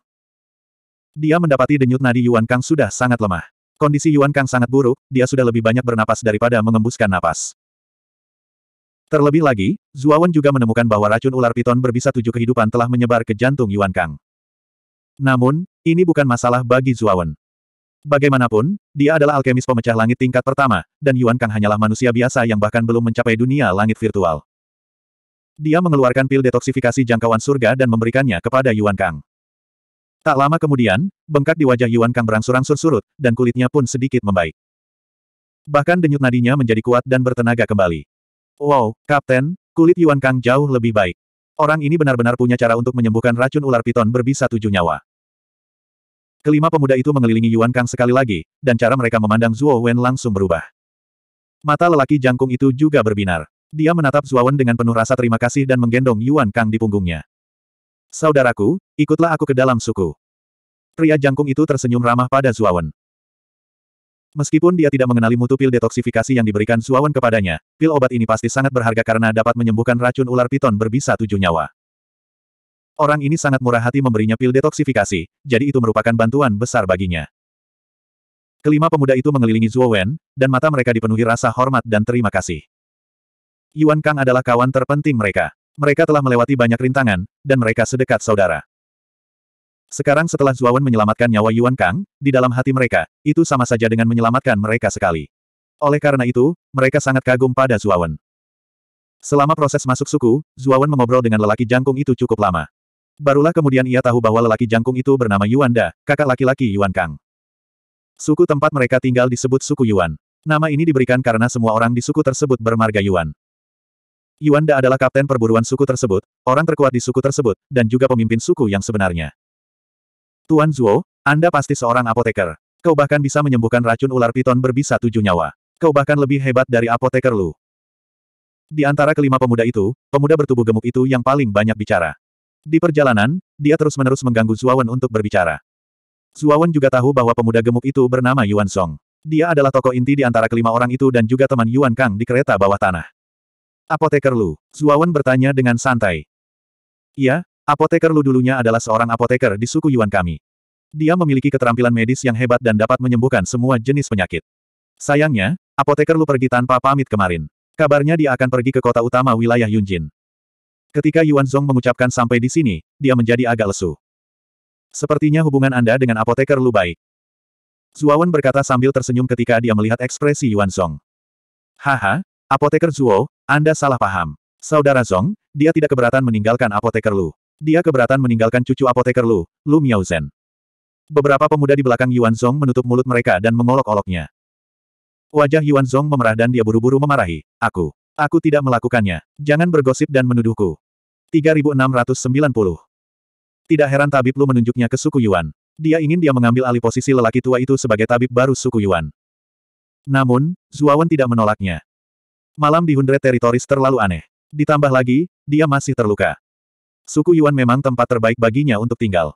Speaker 1: Dia mendapati denyut nadi Yuan Kang sudah sangat lemah. Kondisi Yuan Kang sangat buruk, dia sudah lebih banyak bernapas daripada mengembuskan napas. Terlebih lagi, Zuawan juga menemukan bahwa racun ular piton berbisa tujuh kehidupan telah menyebar ke jantung Yuan Kang. Namun, ini bukan masalah bagi Zuawan. Bagaimanapun, dia adalah alkemis pemecah langit tingkat pertama, dan Yuan Kang hanyalah manusia biasa yang bahkan belum mencapai dunia langit virtual. Dia mengeluarkan pil detoksifikasi jangkauan surga dan memberikannya kepada Yuan Kang. Tak lama kemudian, bengkak di wajah Yuan Kang berangsur-angsur surut, dan kulitnya pun sedikit membaik. Bahkan denyut nadinya menjadi kuat dan bertenaga kembali. Wow, Kapten, kulit Yuan Kang jauh lebih baik. Orang ini benar-benar punya cara untuk menyembuhkan racun ular piton berbisa tujuh nyawa. Kelima pemuda itu mengelilingi Yuan Kang sekali lagi, dan cara mereka memandang Zuo Wen langsung berubah. Mata lelaki jangkung itu juga berbinar. Dia menatap Zuo Wen dengan penuh rasa terima kasih dan menggendong Yuan Kang di punggungnya. Saudaraku, ikutlah aku ke dalam suku. Pria jangkung itu tersenyum ramah pada Zuawan. Meskipun dia tidak mengenali mutu pil detoksifikasi yang diberikan Zuawan kepadanya, pil obat ini pasti sangat berharga karena dapat menyembuhkan racun ular piton berbisa tujuh nyawa. Orang ini sangat murah hati memberinya pil detoksifikasi, jadi itu merupakan bantuan besar baginya. Kelima pemuda itu mengelilingi Zuo dan mata mereka dipenuhi rasa hormat dan terima kasih. Yuan Kang adalah kawan terpenting mereka. Mereka telah melewati banyak rintangan, dan mereka sedekat saudara. Sekarang setelah Zuawan menyelamatkan nyawa Yuan Kang, di dalam hati mereka, itu sama saja dengan menyelamatkan mereka sekali. Oleh karena itu, mereka sangat kagum pada Zuawan. Selama proses masuk suku, Zuawan mengobrol dengan lelaki jangkung itu cukup lama. Barulah kemudian ia tahu bahwa lelaki jangkung itu bernama Yuan Da, kakak laki-laki Yuan Kang. Suku tempat mereka tinggal disebut suku Yuan. Nama ini diberikan karena semua orang di suku tersebut bermarga Yuan. Yuanda adalah kapten perburuan suku tersebut, orang terkuat di suku tersebut, dan juga pemimpin suku yang sebenarnya. Tuan Zuo, Anda pasti seorang apoteker. Kau bahkan bisa menyembuhkan racun ular piton berbisa tujuh nyawa. Kau bahkan lebih hebat dari apoteker Lu. Di antara kelima pemuda itu, pemuda bertubuh gemuk itu yang paling banyak bicara. Di perjalanan, dia terus-menerus mengganggu Zuawan untuk berbicara. Zuawan juga tahu bahwa pemuda gemuk itu bernama Yuan Song. Dia adalah tokoh inti di antara kelima orang itu dan juga teman Yuan Kang di kereta bawah tanah. Apoteker Lu, Zuawan bertanya dengan santai. Iya, apoteker Lu dulunya adalah seorang apoteker di suku Yuan kami. Dia memiliki keterampilan medis yang hebat dan dapat menyembuhkan semua jenis penyakit. Sayangnya, apoteker Lu pergi tanpa pamit kemarin. Kabarnya dia akan pergi ke kota utama wilayah Yunjin. Ketika Yuan Zhong mengucapkan sampai di sini, dia menjadi agak lesu. Sepertinya hubungan Anda dengan apoteker Lu baik. Zuawan berkata sambil tersenyum ketika dia melihat ekspresi Yuan Zhong. Haha, apoteker Zuo, anda salah paham. Saudara Zong, dia tidak keberatan meninggalkan apoteker Lu. Dia keberatan meninggalkan cucu apoteker Lu, Lu Miaozhen. Beberapa pemuda di belakang Yuan Zong menutup mulut mereka dan mengolok-oloknya. Wajah Yuan Zong memerah dan dia buru-buru memarahi, Aku. Aku tidak melakukannya. Jangan bergosip dan menuduhku. 3690. Tidak heran tabib Lu menunjuknya ke suku Yuan. Dia ingin dia mengambil alih posisi lelaki tua itu sebagai tabib baru suku Yuan. Namun, Zuawan tidak menolaknya. Malam di Hundred Territories terlalu aneh. Ditambah lagi, dia masih terluka. Suku Yuan memang tempat terbaik baginya untuk tinggal.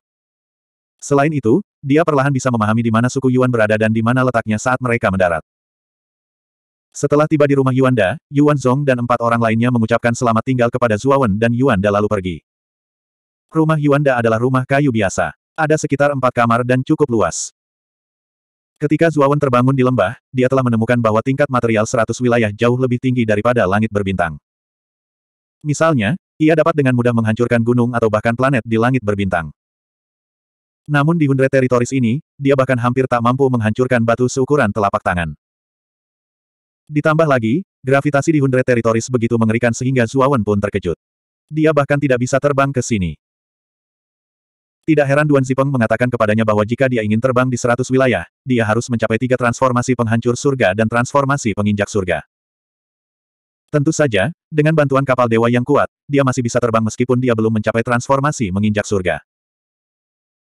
Speaker 1: Selain itu, dia perlahan bisa memahami di mana suku Yuan berada dan di mana letaknya saat mereka mendarat. Setelah tiba di rumah Yuan Da, Yuan Zhong dan empat orang lainnya mengucapkan selamat tinggal kepada Zuawan dan Yuanda lalu pergi. Rumah Yuan Da adalah rumah kayu biasa. Ada sekitar empat kamar dan cukup luas. Ketika Zuawan terbangun di lembah, dia telah menemukan bahwa tingkat material 100 wilayah jauh lebih tinggi daripada langit berbintang. Misalnya, ia dapat dengan mudah menghancurkan gunung atau bahkan planet di langit berbintang. Namun di hundred territories ini, dia bahkan hampir tak mampu menghancurkan batu seukuran telapak tangan. Ditambah lagi, gravitasi di hundred territories begitu mengerikan sehingga Zuawan pun terkejut. Dia bahkan tidak bisa terbang ke sini. Tidak heran Duan Zipeng mengatakan kepadanya bahwa jika dia ingin terbang di seratus wilayah, dia harus mencapai tiga transformasi penghancur surga dan transformasi penginjak surga. Tentu saja, dengan bantuan kapal dewa yang kuat, dia masih bisa terbang meskipun dia belum mencapai transformasi menginjak surga.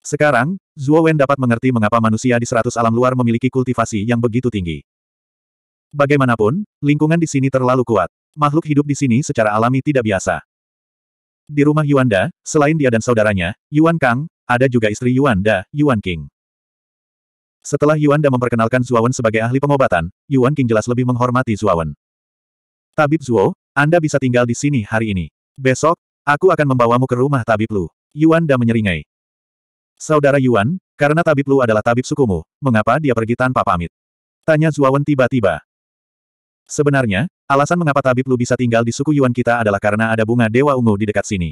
Speaker 1: Sekarang, Zhuo Wen dapat mengerti mengapa manusia di seratus alam luar memiliki kultivasi yang begitu tinggi. Bagaimanapun, lingkungan di sini terlalu kuat. Makhluk hidup di sini secara alami tidak biasa. Di rumah Yuan Da, selain dia dan saudaranya, Yuan Kang, ada juga istri Yuan Da, Yuan King. Setelah Yuan Da memperkenalkan Zuawan sebagai ahli pengobatan, Yuan King jelas lebih menghormati Zuawan. Tabib Zuo, Anda bisa tinggal di sini hari ini. Besok, aku akan membawamu ke rumah Tabib Lu. Yuan Da menyeringai. Saudara Yuan, karena Tabib Lu adalah tabib sukumu, mengapa dia pergi tanpa pamit? Tanya Zuawan tiba-tiba. Sebenarnya, Alasan mengapa Tabib Lu bisa tinggal di suku Yuan kita adalah karena ada bunga Dewa Ungu di dekat sini.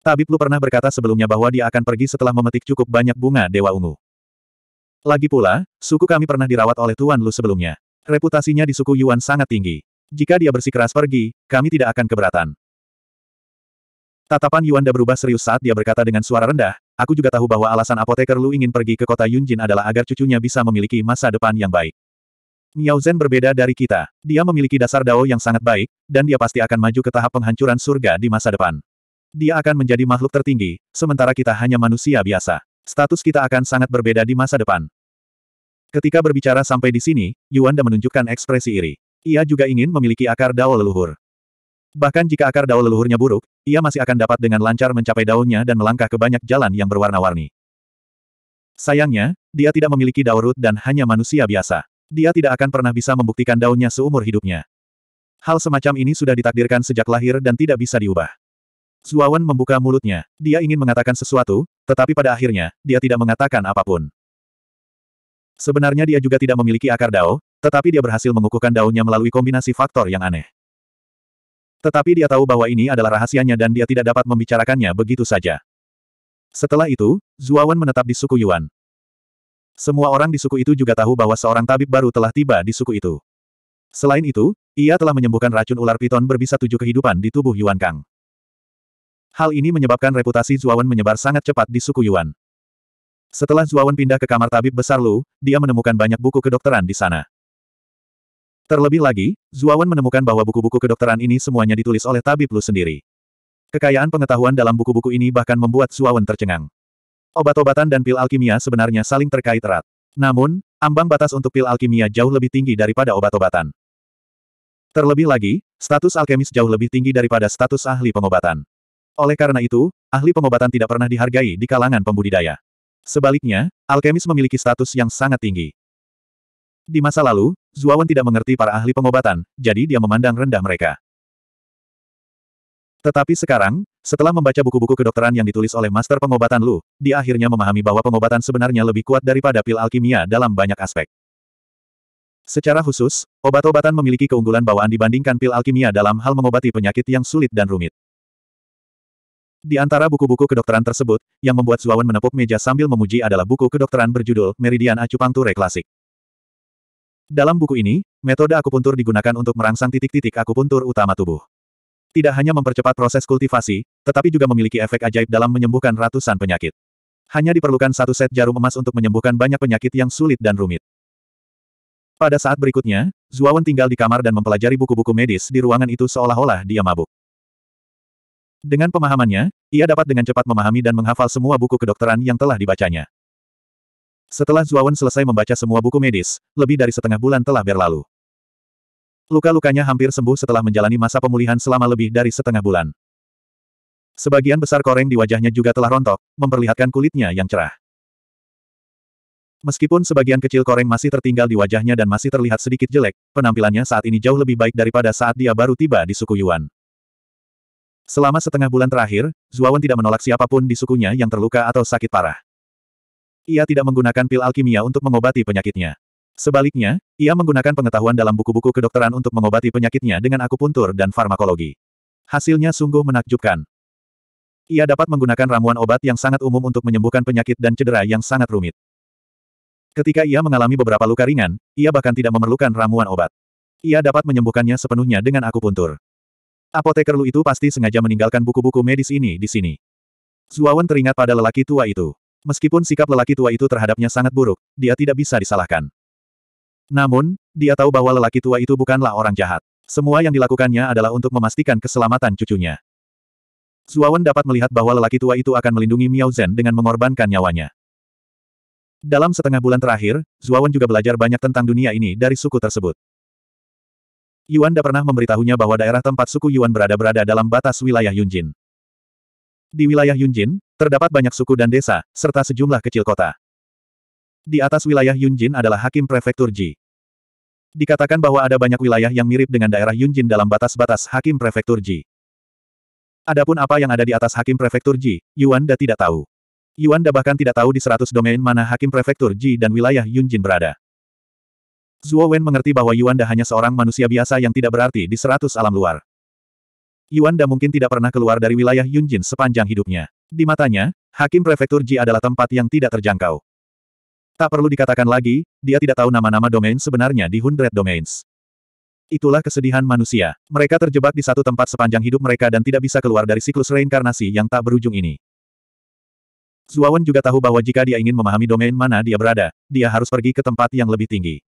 Speaker 1: Tabib Lu pernah berkata sebelumnya bahwa dia akan pergi setelah memetik cukup banyak bunga Dewa Ungu. Lagi pula, suku kami pernah dirawat oleh Tuan Lu sebelumnya. Reputasinya di suku Yuan sangat tinggi. Jika dia bersikeras pergi, kami tidak akan keberatan. Tatapan Yuanda berubah serius saat dia berkata dengan suara rendah, aku juga tahu bahwa alasan apoteker Lu ingin pergi ke kota Yunjin adalah agar cucunya bisa memiliki masa depan yang baik. Miao Zhen berbeda dari kita. Dia memiliki dasar dao yang sangat baik, dan dia pasti akan maju ke tahap penghancuran surga di masa depan. Dia akan menjadi makhluk tertinggi, sementara kita hanya manusia biasa. Status kita akan sangat berbeda di masa depan. Ketika berbicara sampai di sini, Yuan Yuanda menunjukkan ekspresi iri. Ia juga ingin memiliki akar dao leluhur. Bahkan jika akar dao leluhurnya buruk, ia masih akan dapat dengan lancar mencapai daunnya dan melangkah ke banyak jalan yang berwarna-warni. Sayangnya, dia tidak memiliki dao root dan hanya manusia biasa dia tidak akan pernah bisa membuktikan daunnya seumur hidupnya. Hal semacam ini sudah ditakdirkan sejak lahir dan tidak bisa diubah. Zuawan membuka mulutnya, dia ingin mengatakan sesuatu, tetapi pada akhirnya, dia tidak mengatakan apapun. Sebenarnya dia juga tidak memiliki akar dao, tetapi dia berhasil mengukuhkan daunnya melalui kombinasi faktor yang aneh. Tetapi dia tahu bahwa ini adalah rahasianya dan dia tidak dapat membicarakannya begitu saja. Setelah itu, Zuawan menetap di suku Yuan, semua orang di suku itu juga tahu bahwa seorang tabib baru telah tiba di suku itu. Selain itu, ia telah menyembuhkan racun ular piton berbisa tujuh kehidupan di tubuh Yuan Kang. Hal ini menyebabkan reputasi Zuawan menyebar sangat cepat di suku Yuan. Setelah Zuawan pindah ke kamar tabib besar Lu, dia menemukan banyak buku kedokteran di sana. Terlebih lagi, Zuawan menemukan bahwa buku-buku kedokteran ini semuanya ditulis oleh tabib Lu sendiri. Kekayaan pengetahuan dalam buku-buku ini bahkan membuat Zuawan tercengang. Obat-obatan dan pil alkimia sebenarnya saling terkait erat. Namun, ambang batas untuk pil alkimia jauh lebih tinggi daripada obat-obatan. Terlebih lagi, status alkemis jauh lebih tinggi daripada status ahli pengobatan. Oleh karena itu, ahli pengobatan tidak pernah dihargai di kalangan pembudidaya. Sebaliknya, alkemis memiliki status yang sangat tinggi. Di masa lalu, Zuawan tidak mengerti para ahli pengobatan, jadi dia memandang rendah mereka. Tetapi sekarang, setelah membaca buku-buku kedokteran yang ditulis oleh master pengobatan Lu, dia akhirnya memahami bahwa pengobatan sebenarnya lebih kuat daripada pil alkimia dalam banyak aspek. Secara khusus, obat-obatan memiliki keunggulan bawaan dibandingkan pil alkimia dalam hal mengobati penyakit yang sulit dan rumit. Di antara buku-buku kedokteran tersebut, yang membuat Zuawan menepuk meja sambil memuji adalah buku kedokteran berjudul Meridian Acupuncture Klasik. Dalam buku ini, metode akupuntur digunakan untuk merangsang titik-titik akupuntur utama tubuh. Tidak hanya mempercepat proses kultivasi, tetapi juga memiliki efek ajaib dalam menyembuhkan ratusan penyakit. Hanya diperlukan satu set jarum emas untuk menyembuhkan banyak penyakit yang sulit dan rumit. Pada saat berikutnya, Zuawan tinggal di kamar dan mempelajari buku-buku medis di ruangan itu seolah-olah dia mabuk. Dengan pemahamannya, ia dapat dengan cepat memahami dan menghafal semua buku kedokteran yang telah dibacanya. Setelah Zuawan selesai membaca semua buku medis, lebih dari setengah bulan telah berlalu. Luka-lukanya hampir sembuh setelah menjalani masa pemulihan selama lebih dari setengah bulan. Sebagian besar koreng di wajahnya juga telah rontok, memperlihatkan kulitnya yang cerah. Meskipun sebagian kecil koreng masih tertinggal di wajahnya dan masih terlihat sedikit jelek, penampilannya saat ini jauh lebih baik daripada saat dia baru tiba di suku Yuan. Selama setengah bulan terakhir, Zuawan tidak menolak siapapun di sukunya yang terluka atau sakit parah. Ia tidak menggunakan pil alkimia untuk mengobati penyakitnya. Sebaliknya, ia menggunakan pengetahuan dalam buku-buku kedokteran untuk mengobati penyakitnya dengan akupuntur dan farmakologi. Hasilnya sungguh menakjubkan. Ia dapat menggunakan ramuan obat yang sangat umum untuk menyembuhkan penyakit dan cedera yang sangat rumit. Ketika ia mengalami beberapa luka ringan, ia bahkan tidak memerlukan ramuan obat. Ia dapat menyembuhkannya sepenuhnya dengan akupuntur. Apoteker Lu itu pasti sengaja meninggalkan buku-buku medis ini di sini. Zuawan teringat pada lelaki tua itu. Meskipun sikap lelaki tua itu terhadapnya sangat buruk, dia tidak bisa disalahkan. Namun, dia tahu bahwa lelaki tua itu bukanlah orang jahat. Semua yang dilakukannya adalah untuk memastikan keselamatan cucunya. Zuawan dapat melihat bahwa lelaki tua itu akan melindungi Miao Zhen dengan mengorbankan nyawanya. Dalam setengah bulan terakhir, Zuawan juga belajar banyak tentang dunia ini dari suku tersebut. Yuan pernah memberitahunya bahwa daerah tempat suku Yuan berada berada dalam batas wilayah Yunjin. Di wilayah Yunjin, terdapat banyak suku dan desa, serta sejumlah kecil kota. Di atas wilayah Yunjin adalah hakim prefektur Ji. Dikatakan bahwa ada banyak wilayah yang mirip dengan daerah Yunjin dalam batas-batas hakim prefektur Ji. Adapun apa yang ada di atas hakim prefektur Ji, Yuanda tidak tahu. Yuanda bahkan tidak tahu di seratus domain mana hakim prefektur Ji dan wilayah Yunjin berada. Zuo Wen mengerti bahwa Yuanda hanya seorang manusia biasa yang tidak berarti di seratus alam luar. Yuanda mungkin tidak pernah keluar dari wilayah Yunjin sepanjang hidupnya. Di matanya, Hakim Prefektur Ji adalah tempat yang tidak terjangkau. Tak perlu dikatakan lagi, dia tidak tahu nama-nama domain sebenarnya di Hundred Domains. Itulah kesedihan manusia. Mereka terjebak di satu tempat sepanjang hidup mereka dan tidak bisa keluar dari siklus reinkarnasi yang tak berujung ini. Zuawan juga tahu bahwa jika dia ingin memahami domain mana dia berada, dia harus pergi ke tempat yang lebih tinggi.